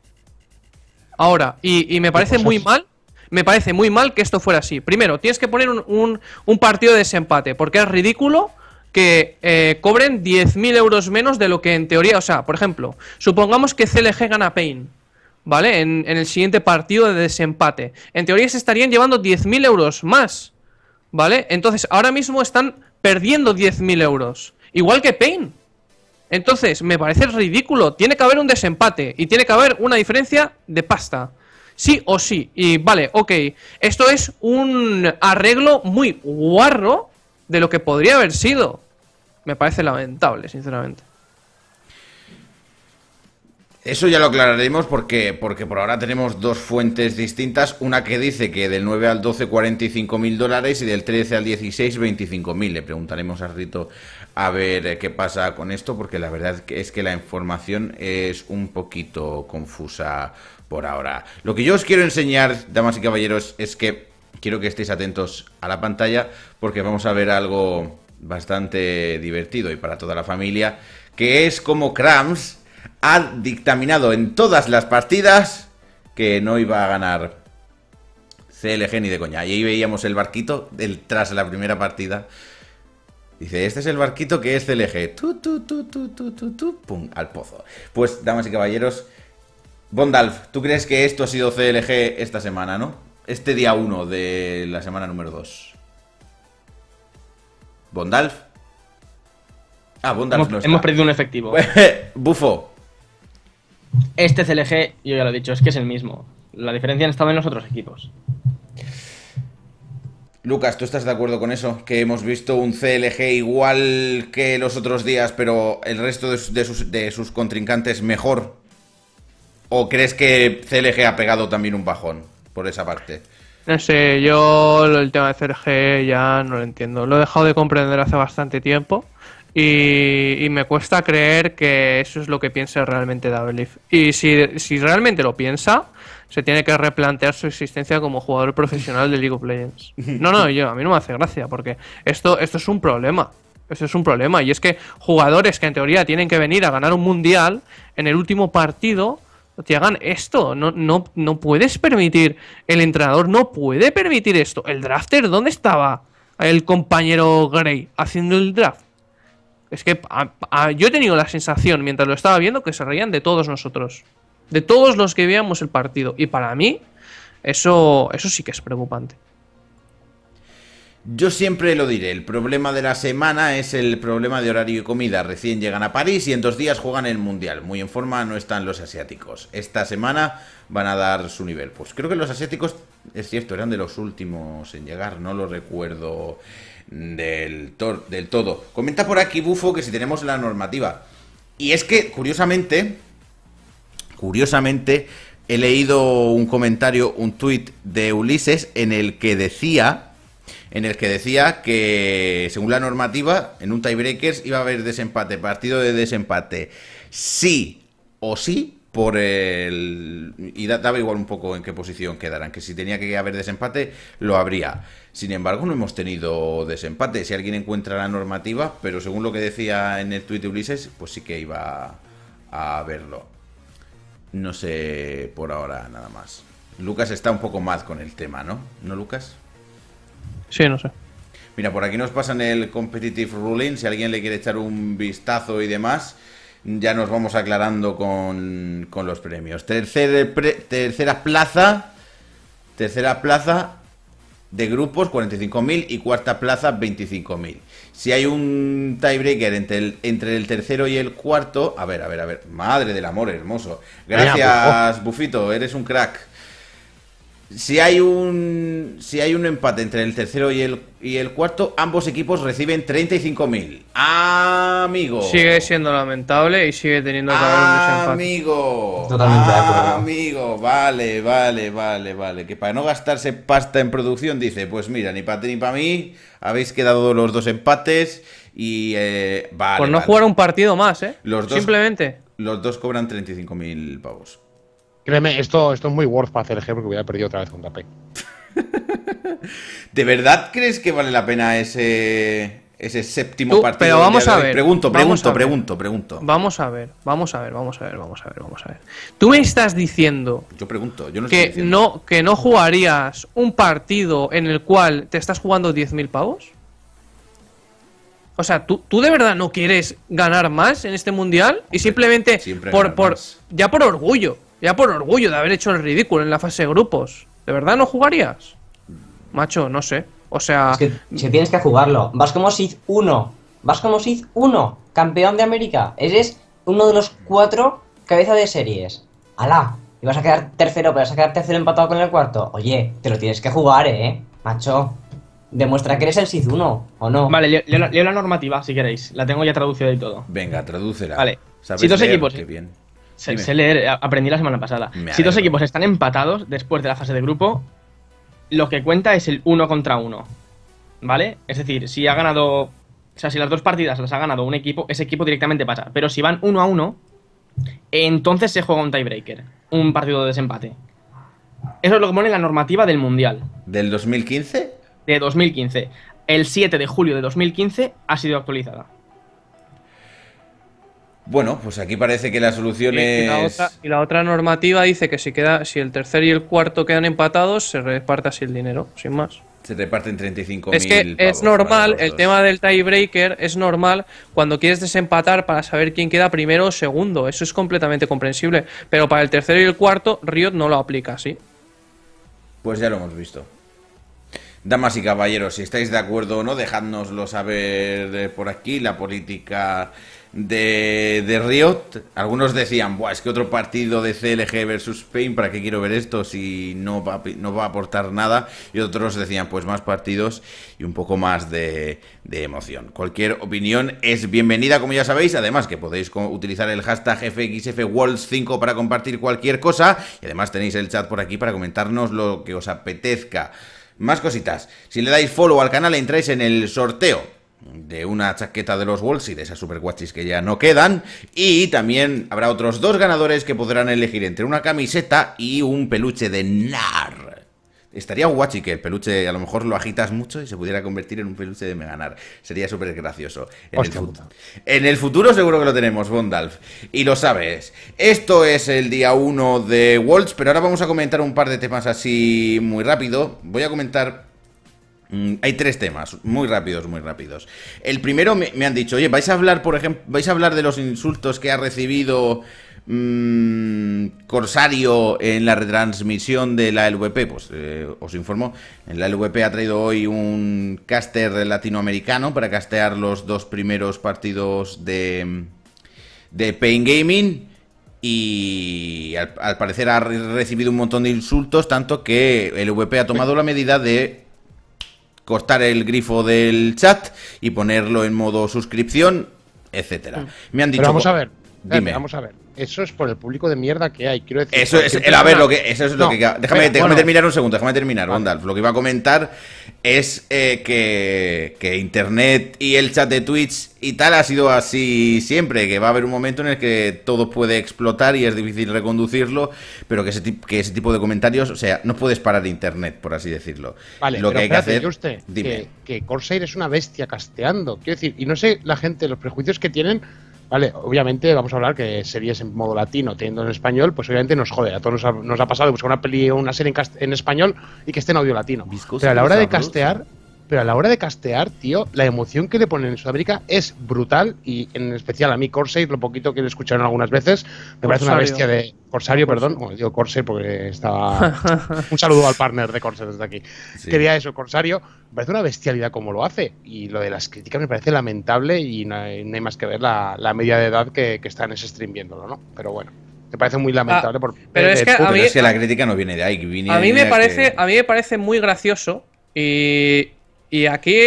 Ahora. Y, me parece muy mal. Me parece muy mal que esto fuera así. Primero, tienes que poner un, partido de desempate, porque es ridículo que eh, cobren 10.000 euros menos de lo que en teoría, o sea, por ejemplo, supongamos que CLG gana Payne. ¿vale? En, el siguiente partido de desempate. En teoría se estarían llevando 10.000 euros más, ¿vale? Entonces ahora mismo están perdiendo 10.000 euros, igual que Payne. Entonces, me parece ridículo. Tiene que haber un desempate y tiene que haber una diferencia de pasta. Sí o sí. Y vale, ok. Esto es un arreglo muy guarro de lo que podría haber sido. Me parece lamentable, sinceramente. Eso ya lo aclararemos porque, porque por ahora tenemos dos fuentes distintas, una que dice que del 9 al 12 45.000 mil dólares y del 13 al 16 25.000. mil. Le preguntaremos a Rito a ver eh, qué pasa con esto porque la verdad es que la información es un poquito confusa por ahora. Lo que yo os quiero enseñar, damas y caballeros, es que quiero que estéis atentos a la pantalla porque vamos a ver algo bastante divertido y para toda la familia, que es como Krams ha dictaminado en todas las partidas que no iba a ganar CLG ni de coña. Y ahí veíamos el barquito del, tras la primera partida. Dice, este es el barquito que es CLG. Tu, tu, tu, tu, tu, tu, pum, al pozo. Pues, damas y caballeros, Bondalf, ¿tú crees que esto ha sido CLG esta semana, no? Este día 1 de la semana número 2. ¿Bondalf? Ah, Bondalf no Hemos perdido un efectivo. [LAUGHS] Bufo, este CLG, yo ya lo he dicho, es que es el mismo. La diferencia estado en los otros equipos. Lucas, ¿tú estás de acuerdo con eso? Que hemos visto un CLG igual que los otros días, pero el resto de, sus, de sus, contrincantes mejor. ¿O crees que CLG ha pegado también un bajón por esa parte? No sé, yo el tema de CLG ya no lo entiendo. Lo he dejado de comprender hace bastante tiempo. Y, me cuesta creer que eso es lo que piensa realmente David Leaf. Y si, realmente lo piensa, se tiene que replantear su existencia como jugador profesional de League of Legends. No, no, yo, a mí no me hace gracia, porque esto, esto es un problema. Eso es un problema. Y es que jugadores que en teoría tienen que venir a ganar un mundial, en el último partido te hagan esto. No, no, no puedes permitir. El entrenador no puede permitir esto. ¿El drafter dónde estaba? El compañero Gray haciendo el draft. Es que yo he tenido la sensación mientras lo estaba viendo que se reían de todos nosotros. De todos los que veíamos el partido. Y para mí, eso, eso sí que es preocupante. Yo siempre lo diré, el problema de la semana es el problema de horario y comida. Recién llegan a París y en dos días juegan el Mundial. Muy en forma no están los asiáticos. Esta semana van a dar su nivel. Pues creo que los asiáticos, es cierto, eran de los últimos en llegar, no lo recuerdo del, del todo. Comenta por aquí, Bufo, que si tenemos la normativa. Y es que, curiosamente, curiosamente, he leído un comentario, un tuit de Ulises en el que decía en el que decía que, según la normativa, en un tiebreakers iba a haber desempate, partido de desempate. Sí o sí, por el... y daba igual un poco en qué posición quedaran, que si tenía que haber desempate, lo habría. Sin embargo, no hemos tenido desempate. Si alguien encuentra la normativa, pero según lo que decía en el tweet de Ulises, pues sí que iba a verlo. No sé por ahora nada más. Lucas está un poco más con el tema, ¿no? ¿No, Lucas? Sí, no sé. Mira, por aquí nos pasan el Competitive Ruling, si alguien le quiere echar un vistazo y demás ya nos vamos aclarando con, los premios. Tercer, tercera plaza, tercera plaza de grupos 45.000 y cuarta plaza 25.000. Si hay un tiebreaker entre el, entre el tercero y el cuarto, a ver, a ver, a ver, madre del amor hermoso. Pues, oh. Gracias, Bufito, eres un crack. Si hay un si hay un empate entre el tercero y el, y el cuarto, ambos equipos reciben 35.000. Amigo. Sigue siendo lamentable y sigue teniendo que haber un Amigo. Totalmente Amigo, vale, vale, vale, vale, que para no gastarse pasta en producción dice, pues mira, ni para ti ni para mí habéis quedado los dos empates y eh, vale. Por no jugar un partido más, ¿eh? Los dos, Simplemente. Los dos cobran 35.000 pavos. Créeme, esto, esto es muy worth para hacer el porque hubiera perdido otra vez un P. [LAUGHS] ¿De verdad crees que vale la pena ese, ese séptimo partido? Pero vamos a ver. Pregunto, pregunto, pregunto, pregunto. Vamos a ver, vamos a ver, vamos a ver, vamos a ver, vamos a ver. Tú me estás diciendo. Yo pregunto, que no Que no jugarías un partido en el cual te estás jugando 10.000 pavos. O sea, ¿tú, ¿tú, de verdad no quieres ganar más en este mundial? y simplemente por, ya por orgullo. Ya por orgullo de haber hecho el ridículo en la fase de grupos. ¿De verdad no jugarías? Macho, no sé. O sea. si tienes que jugarlo. Vas como SID 1. Vas como SID 1. Campeón de América. Eres uno de los cuatro cabeza de series. ¡Hala! Y vas a quedar tercero, pero vas a quedar tercero empatado con el cuarto. Oye, te lo tienes que jugar, eh. Macho. Demuestra que eres el SID 1, ¿o no? Vale, leo, la normativa si queréis. La tengo ya traducida y todo. Venga, tradúcela. Vale. Si dos equipos. Eh. bien se leer, aprendí la semana pasada. si dos equipos están empatados después de la fase de grupo, lo que cuenta es el uno contra uno. ¿Vale? Es decir, si ha ganado. O sea, si las dos partidas las ha ganado un equipo, ese equipo directamente pasa. Pero si van uno a uno, entonces se juega un tiebreaker, un partido de desempate. Eso es lo que pone la normativa del Mundial. ¿Del 2015? De 2015. El 7 de julio de 2015 ha sido actualizada. Bueno, pues aquí parece que la solución es. Y la, otra, normativa dice que si queda, si el tercer y el cuarto quedan empatados, se reparte así el dinero, sin más. Se reparten 35 Es que es normal, el tema del tiebreaker es normal cuando quieres desempatar para saber quién queda primero o segundo. Eso es completamente comprensible. Pero para el tercero y el cuarto, Riot no lo aplica ¿sí? Pues ya lo hemos visto. Damas y caballeros, si estáis de acuerdo o no, dejádnoslo saber eh, por aquí. La política de, de Riot, algunos decían, Buah, es que otro partido de CLG versus Pain, ¿para qué quiero ver esto si no va, a aportar nada? Y otros decían, pues más partidos y un poco más de, de emoción. Cualquier opinión es bienvenida, como ya sabéis, además que podéis utilizar el hashtag fxfworlds 5 para compartir cualquier cosa y además tenéis el chat por aquí para comentarnos lo que os apetezca. Más cositas, si le dais follow al canal entráis en el sorteo de una chaqueta de los Wolves y de esas super guachis que ya no quedan. Y también habrá otros dos ganadores que podrán elegir entre una camiseta y un peluche de Nar. Estaría guachi que el peluche, a lo mejor lo agitas mucho y se pudiera convertir en un peluche de Meganar. Sería súper gracioso. En el, futuro seguro que lo tenemos, Bondalf. Y lo sabes. Esto es el día 1 de Wolves, pero ahora vamos a comentar un par de temas así muy rápido. Voy a comentar Mm, hay tres temas, muy rápidos, muy rápidos. El primero me, han dicho, oye, vais a hablar, por ejemplo, vais a hablar de los insultos que ha recibido mm, Corsario en la retransmisión de la LVP. Pues eh, os informo, en la LVP ha traído hoy un caster latinoamericano para castear los dos primeros partidos de, de Pain Gaming y al, parecer ha recibido un montón de insultos, tanto que el VP ha tomado la medida de cortar el grifo del chat y ponerlo en modo suscripción, etcétera. Mm. Me han dicho. vamos a ver. Dime. Vamos a ver eso es por el público de mierda que hay. Quiero decir, eso es, a ver, lo que, eso es lo que. Déjame, déjame terminar un segundo, déjame terminar, Gondalf. Lo que iba a comentar es eh, que, Internet y el chat de Twitch y tal ha sido así siempre, que va a haber un momento en el que todo puede explotar y es difícil reconducirlo, pero que ese, que ese tipo de comentarios, o sea, no puedes parar Internet, por así decirlo. Vale, lo que hay que hacer. Usted, dime. Que, que Corsair es una bestia casteando. Quiero decir, y no sé la gente, los prejuicios que tienen Vale, obviamente vamos a hablar que series en modo latino teniendo en español, pues obviamente nos jode. A todos nos ha, pasado buscar una peli o una serie en, en, español y que esté en audio latino. Pero a la hora de castear, pero a la hora de castear, tío, la emoción que le ponen en Sudamérica es brutal y en especial a mí Corsair, lo poquito que he escucharon algunas veces, me parece una bestia de Corsario, perdón, bueno, digo Corsair porque estaba [LAUGHS] un saludo al partner de Corsair desde aquí. Quería eso, Corsario, me parece una bestialidad como lo hace y lo de las críticas me parece lamentable y no hay, más que ver la, media de edad que, están está en ese stream viéndolo, ¿no? Pero bueno me parece muy lamentable ah, pero eh, eh, es que, a mí, la crítica no viene de ahí viene a mí me parece a mí me parece muy gracioso y y aquí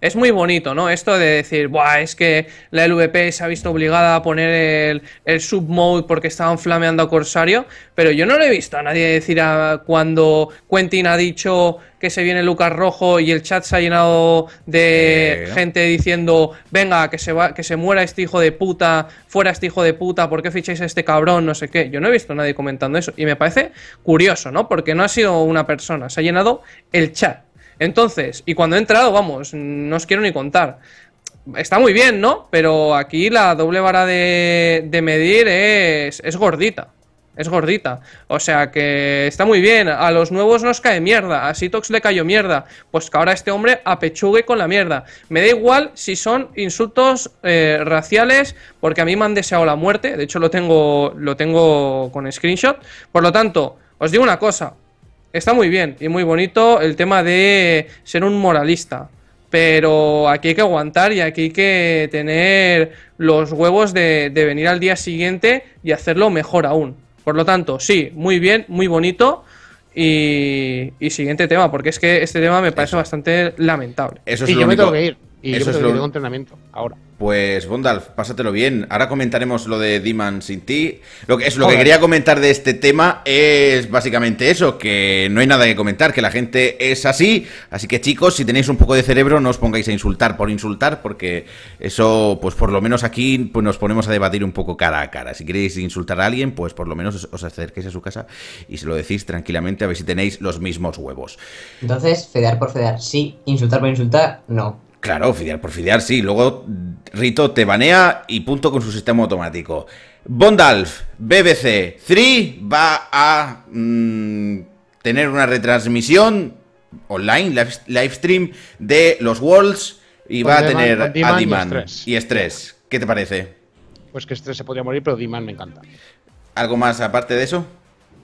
es muy bonito, ¿no? Esto de decir, Buah, es que la LVP se ha visto obligada a poner el, el submode porque estaban flameando a Corsario, pero yo no le he visto a nadie decir a cuando Quentin ha dicho que se viene Lucas Rojo y el chat se ha llenado de gente diciendo, venga, que se, va, que se muera este hijo de puta, fuera este hijo de puta, ¿por qué ficháis a este cabrón? No sé qué. Yo no he visto a nadie comentando eso y me parece curioso, ¿no? Porque no ha sido una persona, se ha llenado el chat. Entonces, y cuando he entrado, vamos, no os quiero ni contar. Está muy bien, ¿no? Pero aquí la doble vara de, medir es, es gordita. Es gordita. O sea que está muy bien. A los nuevos nos cae mierda. A Sitox le cayó mierda. Pues que ahora este hombre apechugue con la mierda. Me da igual si son insultos eh, raciales, porque a mí me han deseado la muerte. De hecho, lo tengo, lo tengo con screenshot. Por lo tanto, os digo una cosa está muy bien y muy bonito el tema de ser un moralista. Pero aquí hay que aguantar y aquí hay que tener los huevos de, venir al día siguiente y hacerlo mejor aún. Por lo tanto, sí, muy bien, muy bonito. Y, siguiente tema, porque es que este tema me parece bastante lamentable. Eso es y yo me tengo que ir. Y Eso yo es lo... tengo entrenamiento ahora. Pues Bondalf, pásatelo bien. Ahora comentaremos lo de Diman sin ti. Lo que, es lo que quería comentar de este tema es básicamente eso, que no hay nada que comentar, que la gente es así. Así que chicos, si tenéis un poco de cerebro, no os pongáis a insultar por insultar, porque eso, pues por lo menos aquí pues, nos ponemos a debatir un poco cara a cara. Si queréis insultar a alguien, pues por lo menos os, os acerquéis a su casa y se lo decís tranquilamente a ver si tenéis los mismos huevos. Entonces, fedear por fedear, sí, insultar por insultar, no. Claro, fidear por fidear, sí. Luego Rito te banea y punto con su sistema automático. Bondalf, BBC 3 va a mm, tener una retransmisión online, live, stream de los Worlds y va a tener a Diman, y, Stress. ¿Qué te parece? Pues que Stress se podría morir, pero Diman me encanta. ¿Algo más aparte de eso?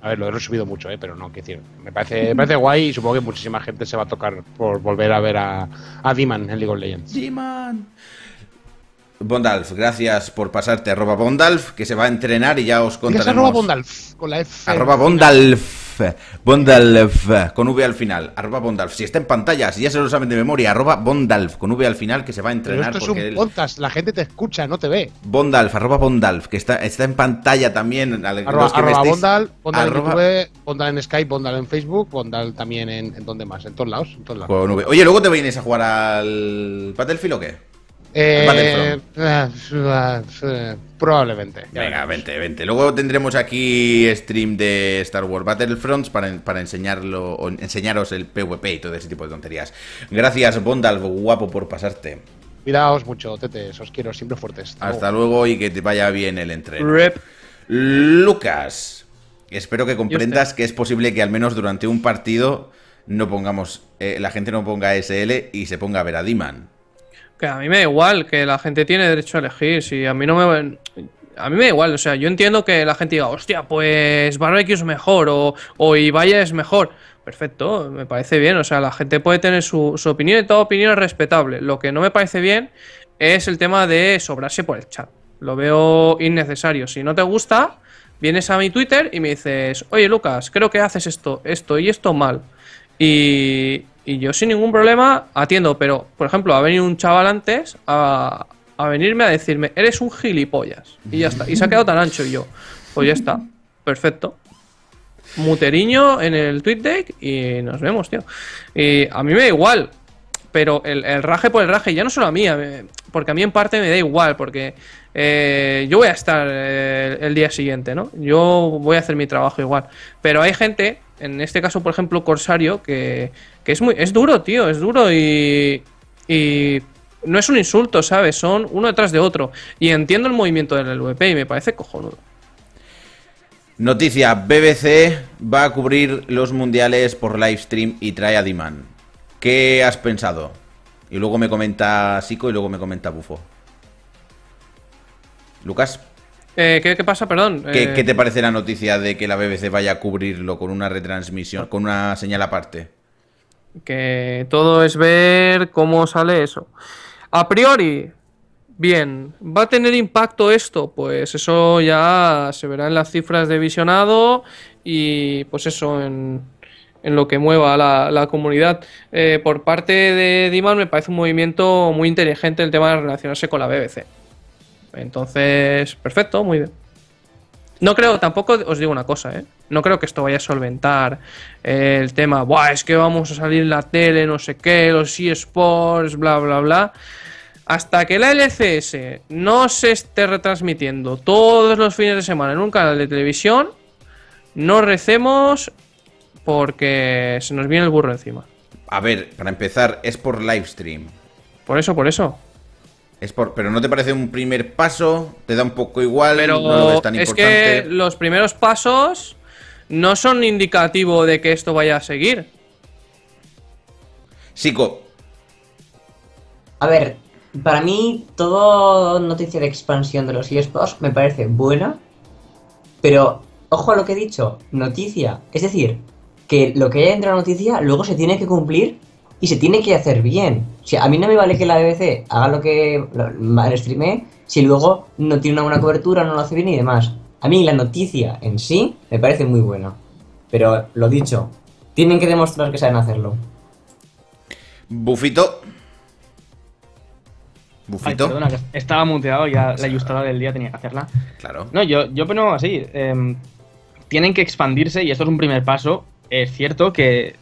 A ver, lo he subido mucho, eh, pero no, que decir, me parece, me parece guay y supongo que muchísima gente se va a tocar por volver a ver a, a en League of Legends. Diman Bondalf, gracias por pasarte. Arroba Bondalf, que se va a entrenar y ya os contaremos. Bondalf, con la F. Arroba Bondalf. Bondalf, eh, eh, con V al final, arroba Bondalf. Si está en pantalla, si ya se lo saben de memoria, arroba Bondalf, con V al final, que se va a entrenar. esto es un la gente te escucha, no te ve. Bondalf, arroba Bondalf, que está, está en pantalla también. Arroba, los arroba en Skype, Bondalf en Facebook, Bondalf también en, donde más, en todos lados. En todos lados. Oye, luego te vienes a jugar al Battlefield o qué? Eh, ah, probablemente. Venga, vente, vente. Luego tendremos aquí stream de Star Wars Battlefronts para, enseñarlo, enseñaros el PvP y todo ese tipo de tonterías. Gracias, Bondal, guapo, por pasarte. Cuidaos mucho, tete Os quiero siempre fuertes. Hasta luego y que te vaya bien el entreno. Lucas, espero que comprendas que es posible que al menos durante un partido no pongamos, eh, la gente no ponga SL y se ponga a ver a Diman que a mí me da igual, que la gente tiene derecho a elegir, si a mí no me... A mí me da igual, o sea, yo entiendo que la gente diga, hostia, pues Barbecue es mejor o, o Ibaya es mejor. Perfecto, me parece bien, o sea, la gente puede tener su, su opinión y toda opinión es respetable. Lo que no me parece bien es el tema de sobrarse por el chat. Lo veo innecesario. Si no te gusta, vienes a mi Twitter y me dices, oye Lucas, creo que haces esto, esto y esto mal. Y, y yo sin ningún problema atiendo, pero por ejemplo, ha venido un chaval antes a, venirme a decirme, eres un gilipollas. Y ya está. Y se ha quedado tan ancho y yo. Pues ya está. Perfecto. Muteriño en el tweet deck y nos vemos, tío. Y a mí me da igual. Pero el, el raje por el raje, ya no solo a mí, porque a mí en parte me da igual, porque eh, yo voy a estar eh, el día siguiente, ¿no? Yo voy a hacer mi trabajo igual. Pero hay gente en este caso, por ejemplo, Corsario, que, es muy. es duro, tío, es duro y. y no es un insulto, ¿sabes? Son uno detrás de otro. Y entiendo el movimiento del LVP y me parece cojonudo. Noticia, BBC va a cubrir los mundiales por livestream y trae a Diman. ¿Qué has pensado? Y luego me comenta Sico y luego me comenta Bufo. Lucas. Eh, ¿qué, pasa? Perdón. Eh, ¿Qué, te parece la noticia de que la BBC vaya a cubrirlo con una retransmisión, con una señal aparte? Que todo es ver cómo sale eso. A priori, bien, ¿va a tener impacto esto? Pues eso ya se verá en las cifras de visionado y pues eso en, lo que mueva la, comunidad. Eh, por parte de Diman me parece un movimiento muy inteligente el tema de relacionarse con la BBC. Entonces, perfecto, muy bien. No creo, tampoco os digo una cosa, ¿eh? No creo que esto vaya a solventar eh, el tema, Buah, es que vamos a salir la tele, no sé qué, los eSports, bla, bla, bla. Hasta que la LCS no se esté retransmitiendo todos los fines de semana en un canal de televisión, no recemos porque se nos viene el burro encima. A ver, para empezar, es por livestream. Por eso, por eso. Es por, pero no te parece un primer paso, te da un poco igual, pero no tan importante. Es que los primeros pasos no son indicativo de que esto vaya a seguir. Sico. A ver, para mí todo noticia de expansión de los eSports me parece buena, pero ojo a lo que he dicho, noticia. Es decir, que lo que haya dentro de la noticia luego se tiene que cumplir y se tiene que hacer bien. si a mí no me vale que la BBC haga lo que mal streame si luego no tiene una buena cobertura, no lo hace bien y demás. A mí la noticia en sí me parece muy buena. Pero lo dicho, tienen que demostrar que saben hacerlo. Bufito. Bufito. estaba muteado, ya la ajustada del día tenía que hacerla. Claro. No, yo, yo pero así. Em, tienen que expandirse y esto es un primer paso. Es cierto que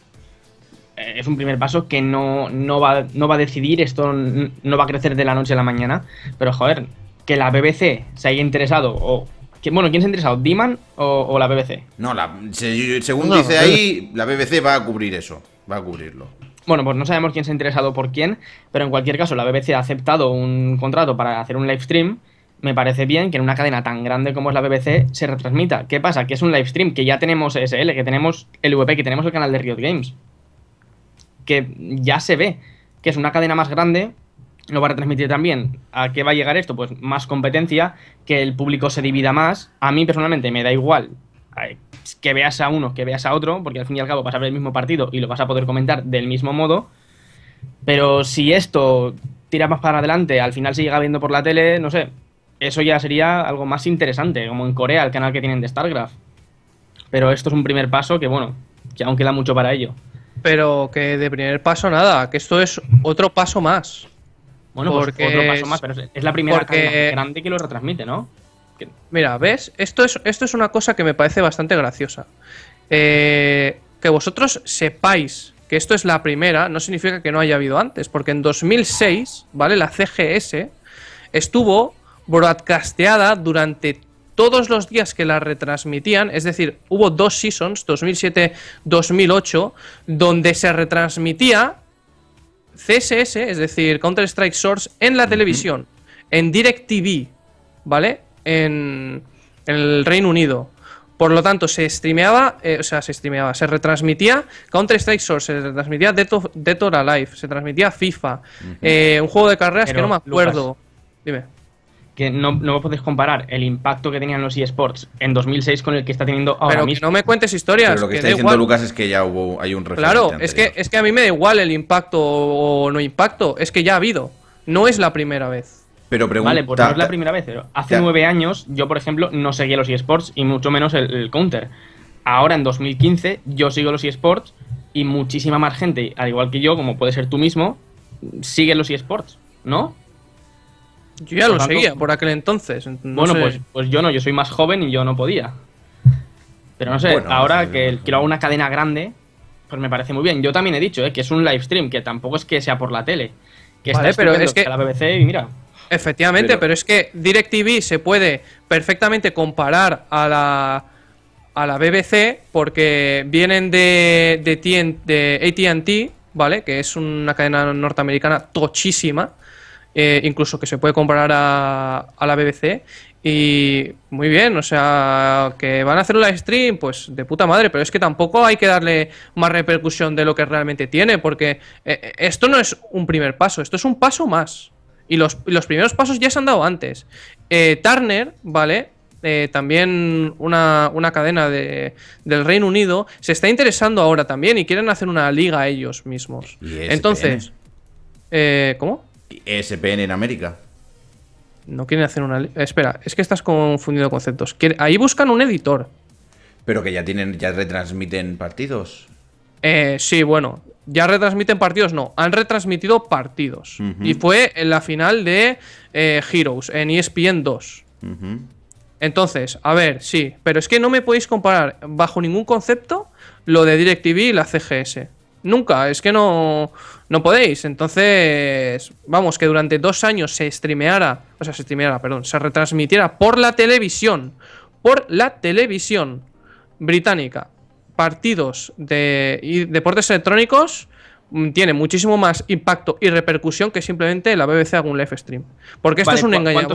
es un primer paso que no, va, a decidir, esto no va a crecer de la noche a la mañana, pero joder, que la BBC se haya interesado o... bueno, ¿quién se ha interesado? ¿Diman o, la BBC? No, la, según dice ahí, la BBC va a cubrir eso, va a cubrirlo. Bueno, pues no sabemos quién se ha interesado por quién, pero en cualquier caso, la BBC ha aceptado un contrato para hacer un live stream me parece bien que en una cadena tan grande como es la BBC se retransmita. ¿Qué pasa? Que es un live stream, que ya tenemos SL, que tenemos el VP, que tenemos el canal de Riot Games que ya se ve que es una cadena más grande, lo va a retransmitir también. ¿A qué va a llegar esto? Pues más competencia, que el público se divida más. A mí personalmente me da igual eh, que veas a uno, que veas a otro, porque al fin y al cabo vas a ver el mismo partido y lo vas a poder comentar del mismo modo. Pero si esto tira más para adelante, al final se llega viendo por la tele, no sé, eso ya sería algo más interesante, como en Corea, el canal que tienen de StarCraft. Pero esto es un primer paso que, bueno, que aún queda mucho para ello. Pero que de primer paso nada, que esto es otro paso más. Bueno, pues porque pues otro paso más, pero es la primera grande que lo retransmite, ¿no? Mira, ¿ves? Esto es, esto es una cosa que me parece bastante graciosa. Eh, que vosotros sepáis que esto es la primera no significa que no haya habido antes, porque en 2006, ¿vale? La CGS estuvo broadcasteada durante todos los días que la retransmitían, es decir, hubo dos seasons, 2007-2008, donde se retransmitía CSS, es decir, Counter-Strike Source, en la televisión, en DirecTV, ¿vale? En, el Reino Unido. Por lo tanto, se streameaba, eh, o sea, se streameaba, se retransmitía Counter-Strike Source, se retransmitía Dead, se transmitía FIFA, eh, un juego de carreras que no me acuerdo. Dime que no, no puedes comparar el impacto que tenían los eSports en 2006 con el que está teniendo ahora Pero mismo. no me cuentes historias. lo que, está diciendo Lucas es que ya hubo, hay un Claro, es que, es que a mí me da igual el impacto o no impacto, es que ya ha habido. No es la primera vez. Pero pregunta, Vale, pues no es la primera vez. hace nueve años yo, por ejemplo, no seguía los eSports y mucho menos el, Counter. Ahora, en 2015, yo sigo los eSports y muchísima más gente, al igual que yo, como puede ser tú mismo, sigue los eSports, ¿no? Yo ya lo sabía por aquel entonces. bueno, pues, pues yo no, yo soy más joven y yo no podía. Pero no sé, ahora que, quiero una cadena grande, pues me parece muy bien. Yo también he dicho ¿eh? que es un live stream, que tampoco es que sea por la tele. Que está pero es que... la BBC mira. Efectivamente, pero... es que DirecTV se puede perfectamente comparar a la, a la BBC porque vienen de, de, de ATT, ¿vale? Que es una cadena norteamericana tochísima. Eh, incluso que se puede comprar a, la BBC. Y muy bien, o sea, que van a hacer un live stream, pues de puta madre, pero es que tampoco hay que darle más repercusión de lo que realmente tiene, porque eh, esto no es un primer paso, esto es un paso más. Y los, primeros pasos ya se han dado antes. Eh, Turner, ¿vale? también una, una cadena del Reino Unido se está interesando ahora también y quieren hacer una liga ellos mismos. Entonces, ¿cómo? ESPN en América. No quieren hacer una. Espera, es que estás confundiendo conceptos. Ahí buscan un editor. Pero que ya tienen, ya retransmiten partidos. Eh, sí, bueno. Ya retransmiten partidos, no. Han retransmitido partidos. Y fue en la final de eh, Heroes, en ESPN 2. Entonces, a ver, sí. Pero es que no me podéis comparar bajo ningún concepto lo de DirecTV y la CGS. Nunca, es que no, no podéis. Entonces, vamos, que durante dos años se streameara, o sea, se streameara, perdón, se retransmitiera por la televisión, por la televisión británica, partidos de y deportes electrónicos, mm, tiene muchísimo más impacto y repercusión que simplemente la BBC haga un live stream. Porque esto es un engaño.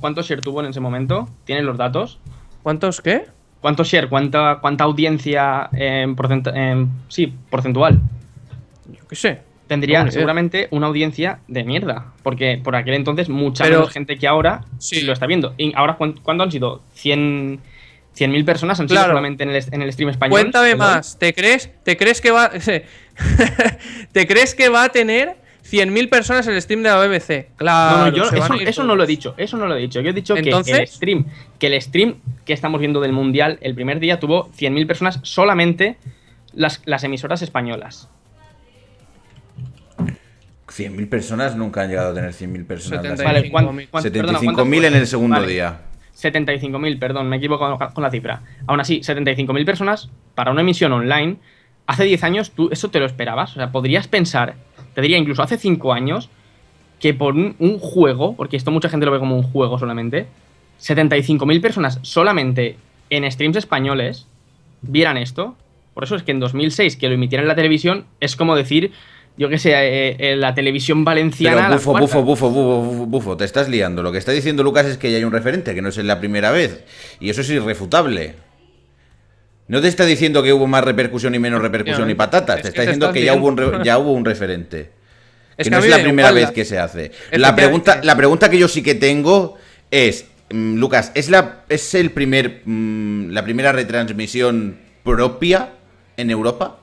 ¿Cuántos share tuvo? en ese momento? ¿Tienen los datos? ¿Cuántos qué? ¿Cuánto share? ¿Cuánta, cuánta audiencia sí, porcentual? Yo qué sé. Tendría seguramente una audiencia de mierda. Porque por aquel entonces mucha gente que ahora lo está viendo. ¿Y ahora cuánto han sido? ¿100.000 personas han sido solamente en el, en stream español? Cuéntame más. ¿Te crees, ¿Te crees que va... [LAUGHS] ¿Te crees que va a tener 100.000 personas el stream de la BBC. Claro, eso, no lo he dicho, eso no lo he dicho. Yo he dicho que el stream, que el stream que estamos viendo del Mundial el primer día tuvo 100.000 personas solamente las, emisoras españolas. 100.000 personas nunca han llegado a tener 100.000 personas. 75.000 en el segundo día. 75.000, perdón, me equivoco equivocado con la cifra. Aún así, 75.000 personas para una emisión online. Hace 10 años tú eso te lo esperabas. O sea, podrías pensar te diría incluso hace cinco años, que por un, juego, porque esto mucha gente lo ve como un juego solamente, 75.000 personas solamente en streams españoles vieran esto. Por eso es que en 2006 que lo emitieran en la televisión es como decir, yo que sé, eh, eh, la televisión valenciana. Pero bufo, bufo, bufo, bufo, te estás liando. Lo que está diciendo Lucas es que ya hay un referente, que no es la primera vez. Y eso es irrefutable. No te está diciendo que hubo más repercusión y menos repercusión y patatas, te está diciendo que ya hubo, un referente. [LAUGHS] Es que, no es la primera vez que se hace. la pregunta, la pregunta que yo sí que tengo es, mm, Lucas, ¿es, la, es el primer, mm, la primera retransmisión propia en Europa?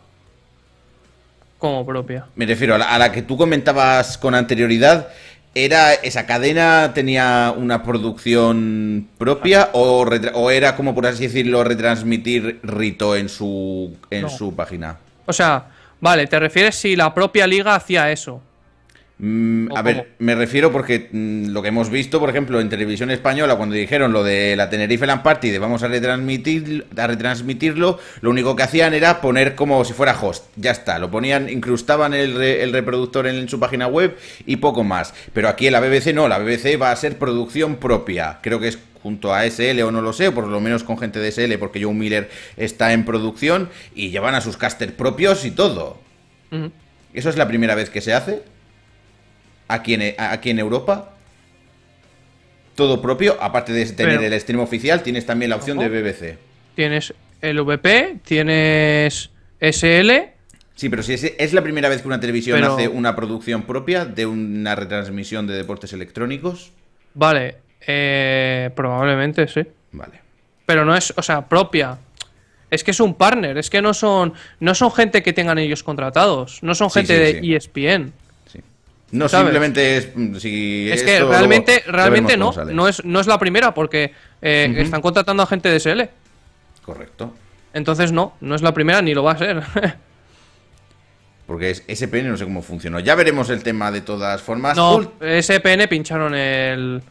¿Cómo propia. Me refiero a la que tú comentabas con anterioridad, era esa cadena tenía una producción propia ah, o, era como por así decirlo retransmitir Rito en su en su página. O sea, vale, te refieres si la propia liga hacía eso. Mm, a ver, me refiero porque mm, lo que hemos visto, por ejemplo, en televisión española, cuando dijeron lo de la Tenerife Land Party, de vamos a, retransmitir, a retransmitirlo, lo único que hacían era poner como si fuera host. Ya está, lo ponían, incrustaban el, el reproductor en, su página web y poco más. Pero aquí en la BBC no, la BBC va a ser producción propia. Creo que es junto a SL o no lo sé, o por lo menos con gente de SL, porque Joe Miller está en producción y llevan a sus casters propios y todo. ¿Eso es la primera vez que se hace? aquí en, Europa. Todo propio, aparte de tener el stream oficial, tienes también la opción de BBC. Tienes el VP, tienes SL. Sí, pero si es, la primera vez que una televisión hace una producción propia de una retransmisión de deportes electrónicos. Vale, eh, probablemente sí. Vale. Pero no es, o sea, propia. Es que es un partner, es que no son, no son gente que tengan ellos contratados, no son gente de ESPN. No simplemente es. Mm, es que realmente, realmente no. No es, no es la primera, porque eh, están contratando a gente de SL. Correcto. Entonces, no, no es la primera ni lo va a ser. [LAUGHS] porque es SPN, no sé cómo funcionó. Ya veremos el tema de todas formas. No, SPN pincharon el,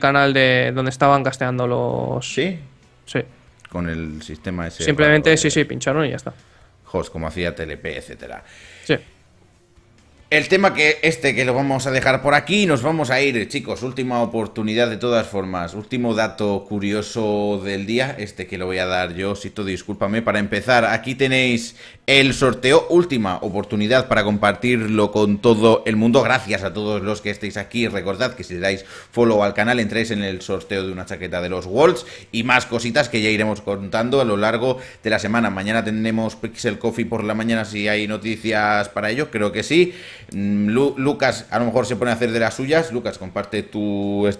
canal de donde estaban casteando los. Sí. Sí. Con el sistema ese. Simplemente, sí, sí, pincharon y ya está. Host, como hacía TLP, etcétera. Sí. El tema que este que lo vamos a dejar por aquí, nos vamos a ir, chicos. Última oportunidad de todas formas. Último dato curioso del día, este que lo voy a dar yo, si todo discúlpame. Para empezar, aquí tenéis el sorteo, última oportunidad para compartirlo con todo el mundo. Gracias a todos los que estéis aquí. Recordad que si le dais follow al canal, entréis en el sorteo de una chaqueta de los Wolves y más cositas que ya iremos contando a lo largo de la semana. Mañana tendremos Pixel Coffee por la mañana si hay noticias para ello, creo que sí. Mm, Lucas a lo mejor se pone a hacer de las suyas. Lucas, comparte tu,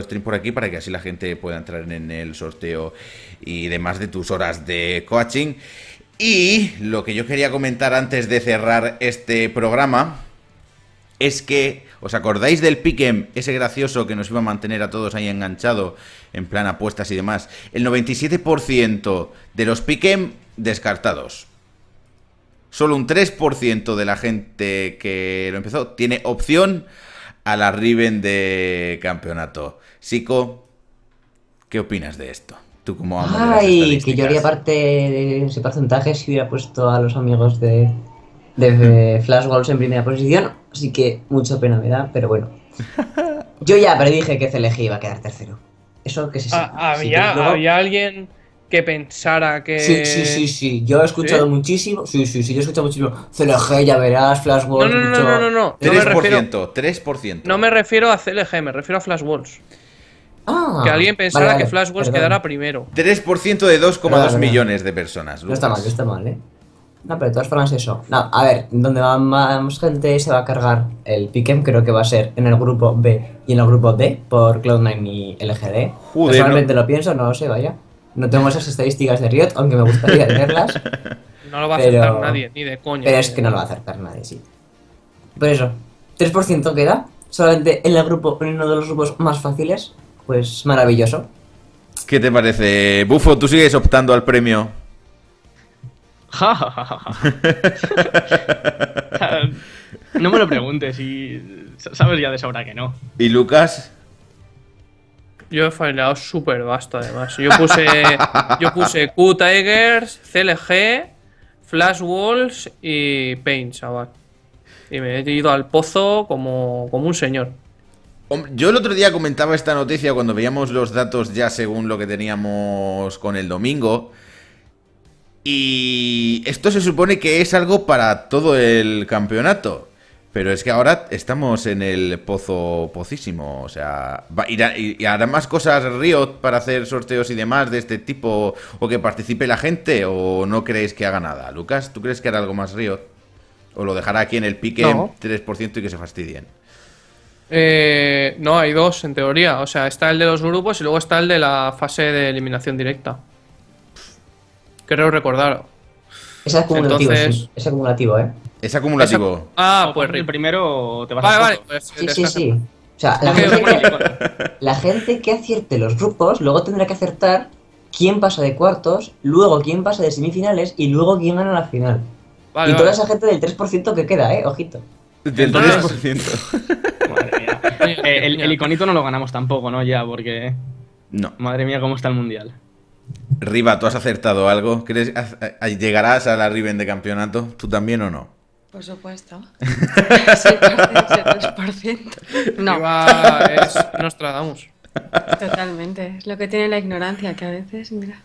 stream por aquí para que así la gente pueda entrar en el sorteo y demás de tus horas de coaching. Y lo que yo quería comentar antes de cerrar este programa es que, ¿os acordáis del Piquem, ese gracioso que nos iba a mantener a todos ahí enganchado en plan apuestas y demás? El 97% de los Piquem descartados. Solo un 3% de la gente que lo empezó tiene opción a la Riven de campeonato. Sico, ¿qué opinas de esto? Tú como Ay, que yo haría parte de ese porcentaje si hubiera puesto a los amigos de, de, Flash Wolves en primera posición. Así que mucha pena me da, pero bueno. [LAUGHS] Yo ya predije que CLG iba a quedar tercero. Eso que se sabe. Ah, había alguien que pensara que. Sí, sí, sí, sí. Yo he escuchado muchísimo. Sí, sí, sí, yo he escuchado muchísimo. CLG, ya verás, Flash No, no, mucho... no, no, no, no. 3%, no me refiero... 3%. No me refiero a CLG, me refiero a Wolves Ah, que alguien pensara que Flash perdón. quedara primero. 3% de 2,2 millones de personas. No está mal, no está mal, ¿eh? No, pero de todas formas eso. No, a ver, donde va más gente se va a cargar el Pikem, creo que va a ser en el grupo B y en el grupo D por Cloud9 y LGD. Personalmente lo pienso, no lo sé, vaya. No tengo esas estadísticas de Riot, aunque me gustaría tenerlas. [LAUGHS] No lo va a acertar nadie, ni de coña. Pero es que no lo va a acertar nadie, sí. Pues por eso, 3% queda, solamente en, el grupo, en uno de los grupos más fáciles, pues maravilloso. ¿Qué te parece? Bufo, tú sigues optando al premio. [LAUGHS] [LAUGHS] no me lo preguntes y sabes ya de sobra que no. ¿Y Lucas? Yo he fallado súper vasto además. Yo puse, yo puse Q Tigers, CLG, Flash Walls y Paint, chaval. Y me he ido al pozo como, como un señor. Yo el otro día comentaba esta noticia cuando veíamos los datos ya según lo que teníamos con el domingo. Y esto se supone que es algo para todo el campeonato. Pero es que ahora estamos en el pozo pocísimo, o sea, y, hará más cosas Riot para hacer sorteos y demás de este tipo, o que participe la gente, o no creéis que haga nada. Lucas, ¿tú crees que hará algo más Riot? ¿O lo dejará aquí en el pique 3% y que se fastidien? Eh, no, hay dos en teoría, o sea, está el de los grupos y luego está el de la fase de eliminación directa. Creo recordar. Es acumulativo, es acumulativo, ¿eh? Es acumulativo. ah, pues el primero te vas a pues, sí, sí, sí. O sea, la, gente, que acierte los grupos luego tendrá que acertar quién pasa de cuartos, luego quién pasa de semifinales y luego quién gana la final. y toda esa gente del 3% que queda, ¿eh? Ojito. Del 3%. [LAUGHS] el, iconito no lo ganamos tampoco, ¿no? Ya, porque... No. Madre mía, cómo está el Mundial. Riva, ¿tú has acertado algo? ¿Crees, eh, ¿Llegarás a la Riven de campeonato? ¿Tú también o no? Por supuesto. [LAUGHS] Sí, No. Iba es Nostradamus. Totalmente. Es lo que tiene la ignorancia, que a veces, mira.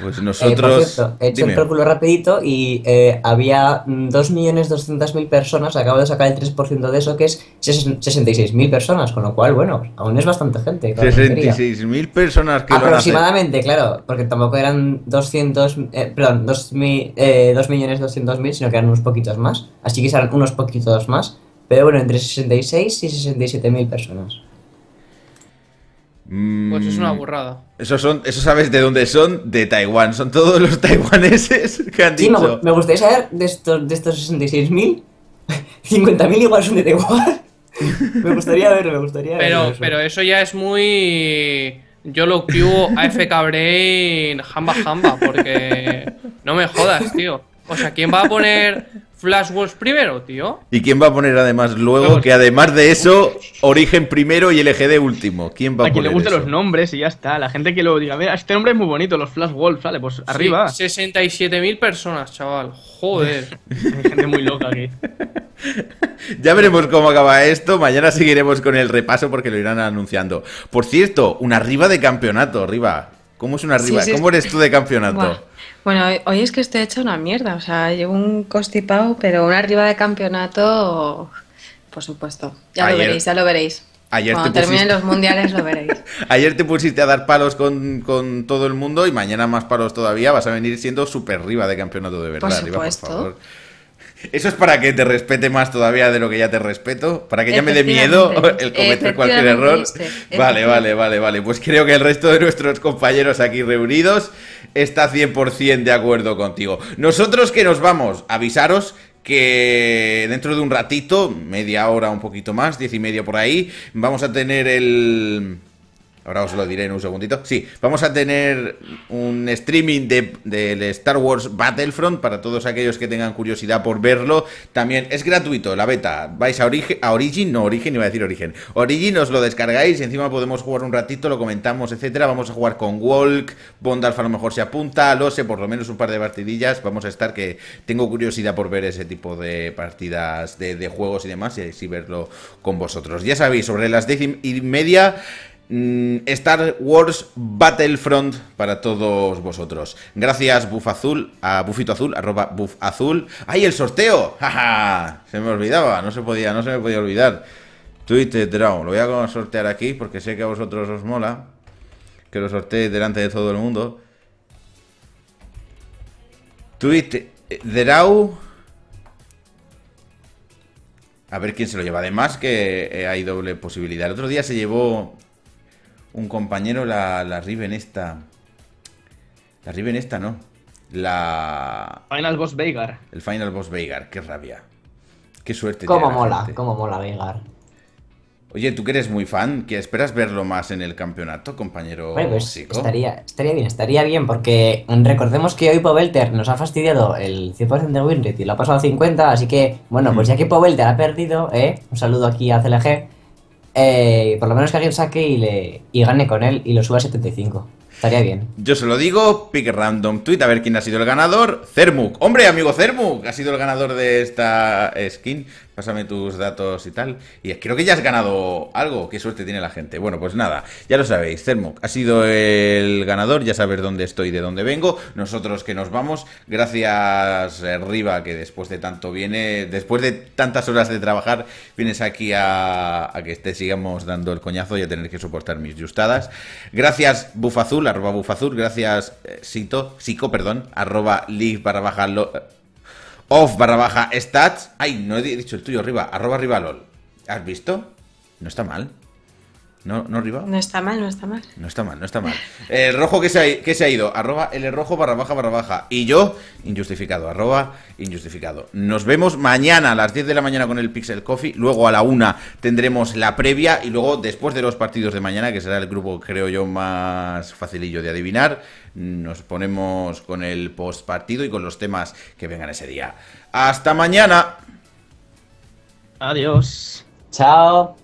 Pues eh, nosotros. he hecho un cálculo rapidito y eh, había 2.200.000 personas, acabo de sacar el 3% de eso, que es 66.000 personas, con lo cual, bueno, aún es bastante gente. 66.000 personas que Aproximadamente, claro, porque tampoco eran 200, eh, 2.200.000, eh, sino que eran unos poquitos más. Así que serán unos poquitos más, pero bueno, entre 66 y 67.000 personas. Pues es una mm. burrada. Eso son, eso sabes de dónde son, de Taiwán. Son todos los [LAUGHS] taiwaneses que han dicho. me, gustaría saber de estos, de estos 66.000, 50.000 [LAUGHS] igual son de Taiwán. [LAUGHS] me gustaría ver, me gustaría ver. Pero eso. pero eso ya es muy. Yo lo cubo AFK Brain, Hamba Hamba, porque. No me jodas, tío. O sea, ¿quién va a poner Flash Wolves primero, tío? ¿Y quién va a poner además luego, que además de eso, Origen primero y LGD último? ¿Quién va a, a poner? le gustan los nombres y ya está. La gente que lo diga, mira, este nombre es muy bonito, los Flash Wolves, vale, pues arriba. 67.000 personas, chaval. Joder. Hay gente muy loca aquí. [LAUGHS] ya veremos cómo acaba esto. Mañana seguiremos con el repaso porque lo irán anunciando. Por cierto, una arriba de campeonato, arriba. ¿Cómo es una arriba? ¿Cómo eres tú de campeonato? Bueno, hoy es que estoy hecha una mierda, o sea, llevo un constipado, pero una arriba de campeonato, por supuesto. Ya lo veréis, ya lo veréis. Ayer Cuando terminen los mundiales lo veréis. [LAUGHS] ayer te pusiste a dar palos con, todo el mundo y mañana más palos todavía, vas a venir siendo súper arriba de campeonato de verdad. Por Eso es para que te respete más todavía de lo que ya te respeto, para que ya me dé miedo el cometer cualquier error. Vale, vale, vale, vale. Pues creo que el resto de nuestros compañeros aquí reunidos está 100% de acuerdo contigo. Nosotros que nos vamos, avisaros que dentro de un ratito, media hora, un poquito más, diez y media por ahí, vamos a tener el Ahora os lo diré en un segundito. Sí, vamos a tener un streaming del Star Wars Battlefront para todos aquellos que tengan curiosidad por verlo. También es gratuito la beta. Vais a, Origin, no Origin, iba a decir Origin. Origin os lo descargáis y encima podemos jugar un ratito, lo comentamos, etcétera. Vamos a jugar con Walk, Bondalf a lo mejor se apunta, lo sé, por lo menos un par de partidillas. Vamos a estar que tengo curiosidad por ver ese tipo de partidas de, de juegos y demás y, y verlo con vosotros. Ya sabéis, sobre las 10 y media. Mm, Star Wars Battlefront para todos vosotros. Gracias, Buff Azul, a Bufito Azul, arroba Buff ¡Ay, el sorteo! [LAUGHS] ¡Ja, ja! Se me olvidaba, no se podía, no se me podía olvidar. Twitter Draw, lo voy a sortear aquí porque sé que a vosotros os mola. Que lo sorteéis delante de todo el mundo. Twitter Draw. A ver quién se lo lleva. Además que eh, hay doble posibilidad. El otro día se llevó un compañero, la, la Riven esta. La Riven esta no. La. Final Boss Veigar. El Final Boss Veigar, qué rabia. Qué suerte. Cómo mola, como cómo mola Veigar. Oye, tú que eres muy fan, que esperas verlo más en el campeonato, compañero? Bueno, pues estaría, estaría, bien, estaría bien, porque recordemos que hoy Pobelter nos ha fastidiado el 100% de winrate y lo ha pasado a 50, así que, bueno, pues mm. ya que Pobelter ha perdido, ¿eh? un saludo aquí a CLG, eh, por lo menos que alguien saque y, le, gane con él y lo suba a 75. Estaría bien. Yo se lo digo, pick random tweet, a ver quién ha sido el ganador. Cermuk. Hombre, amigo Cermuk, ha sido el ganador de esta skin pásame tus datos y tal. Y creo que ya has ganado algo. Qué suerte tiene la gente. Bueno, pues nada, ya lo sabéis. Cermoc ha sido el ganador. Ya sabes dónde estoy, de dónde vengo. Nosotros que nos vamos. Gracias, eh, Riva, que después de tanto viene, después de tantas horas de trabajar, vienes aquí a, que te sigamos dando el coñazo y a tener que soportar mis justadas. Gracias, Bufazul, arroba Bufazul. Gracias, eh, Sito, Sico, perdón, arroba Liv para bajarlo off barra baja stats. Ay, no he dicho el tuyo, arriba, arroba arriba lol. ¿Has visto? No está mal. ¿No, ¿No arriba? No está mal, no está mal. No está mal, no está mal. El rojo que se ha, que se ha ido, arroba el rojo barra baja barra baja. Y yo, injustificado, injustificado. Nos vemos mañana a las 10 de la mañana con el Pixel Coffee. Luego a la 1 tendremos la previa. Y luego, después de los partidos de mañana, que será el grupo, creo yo, más facilillo de adivinar, nos ponemos con el post partido y con los temas que vengan ese día. ¡Hasta mañana! Adiós. Chao.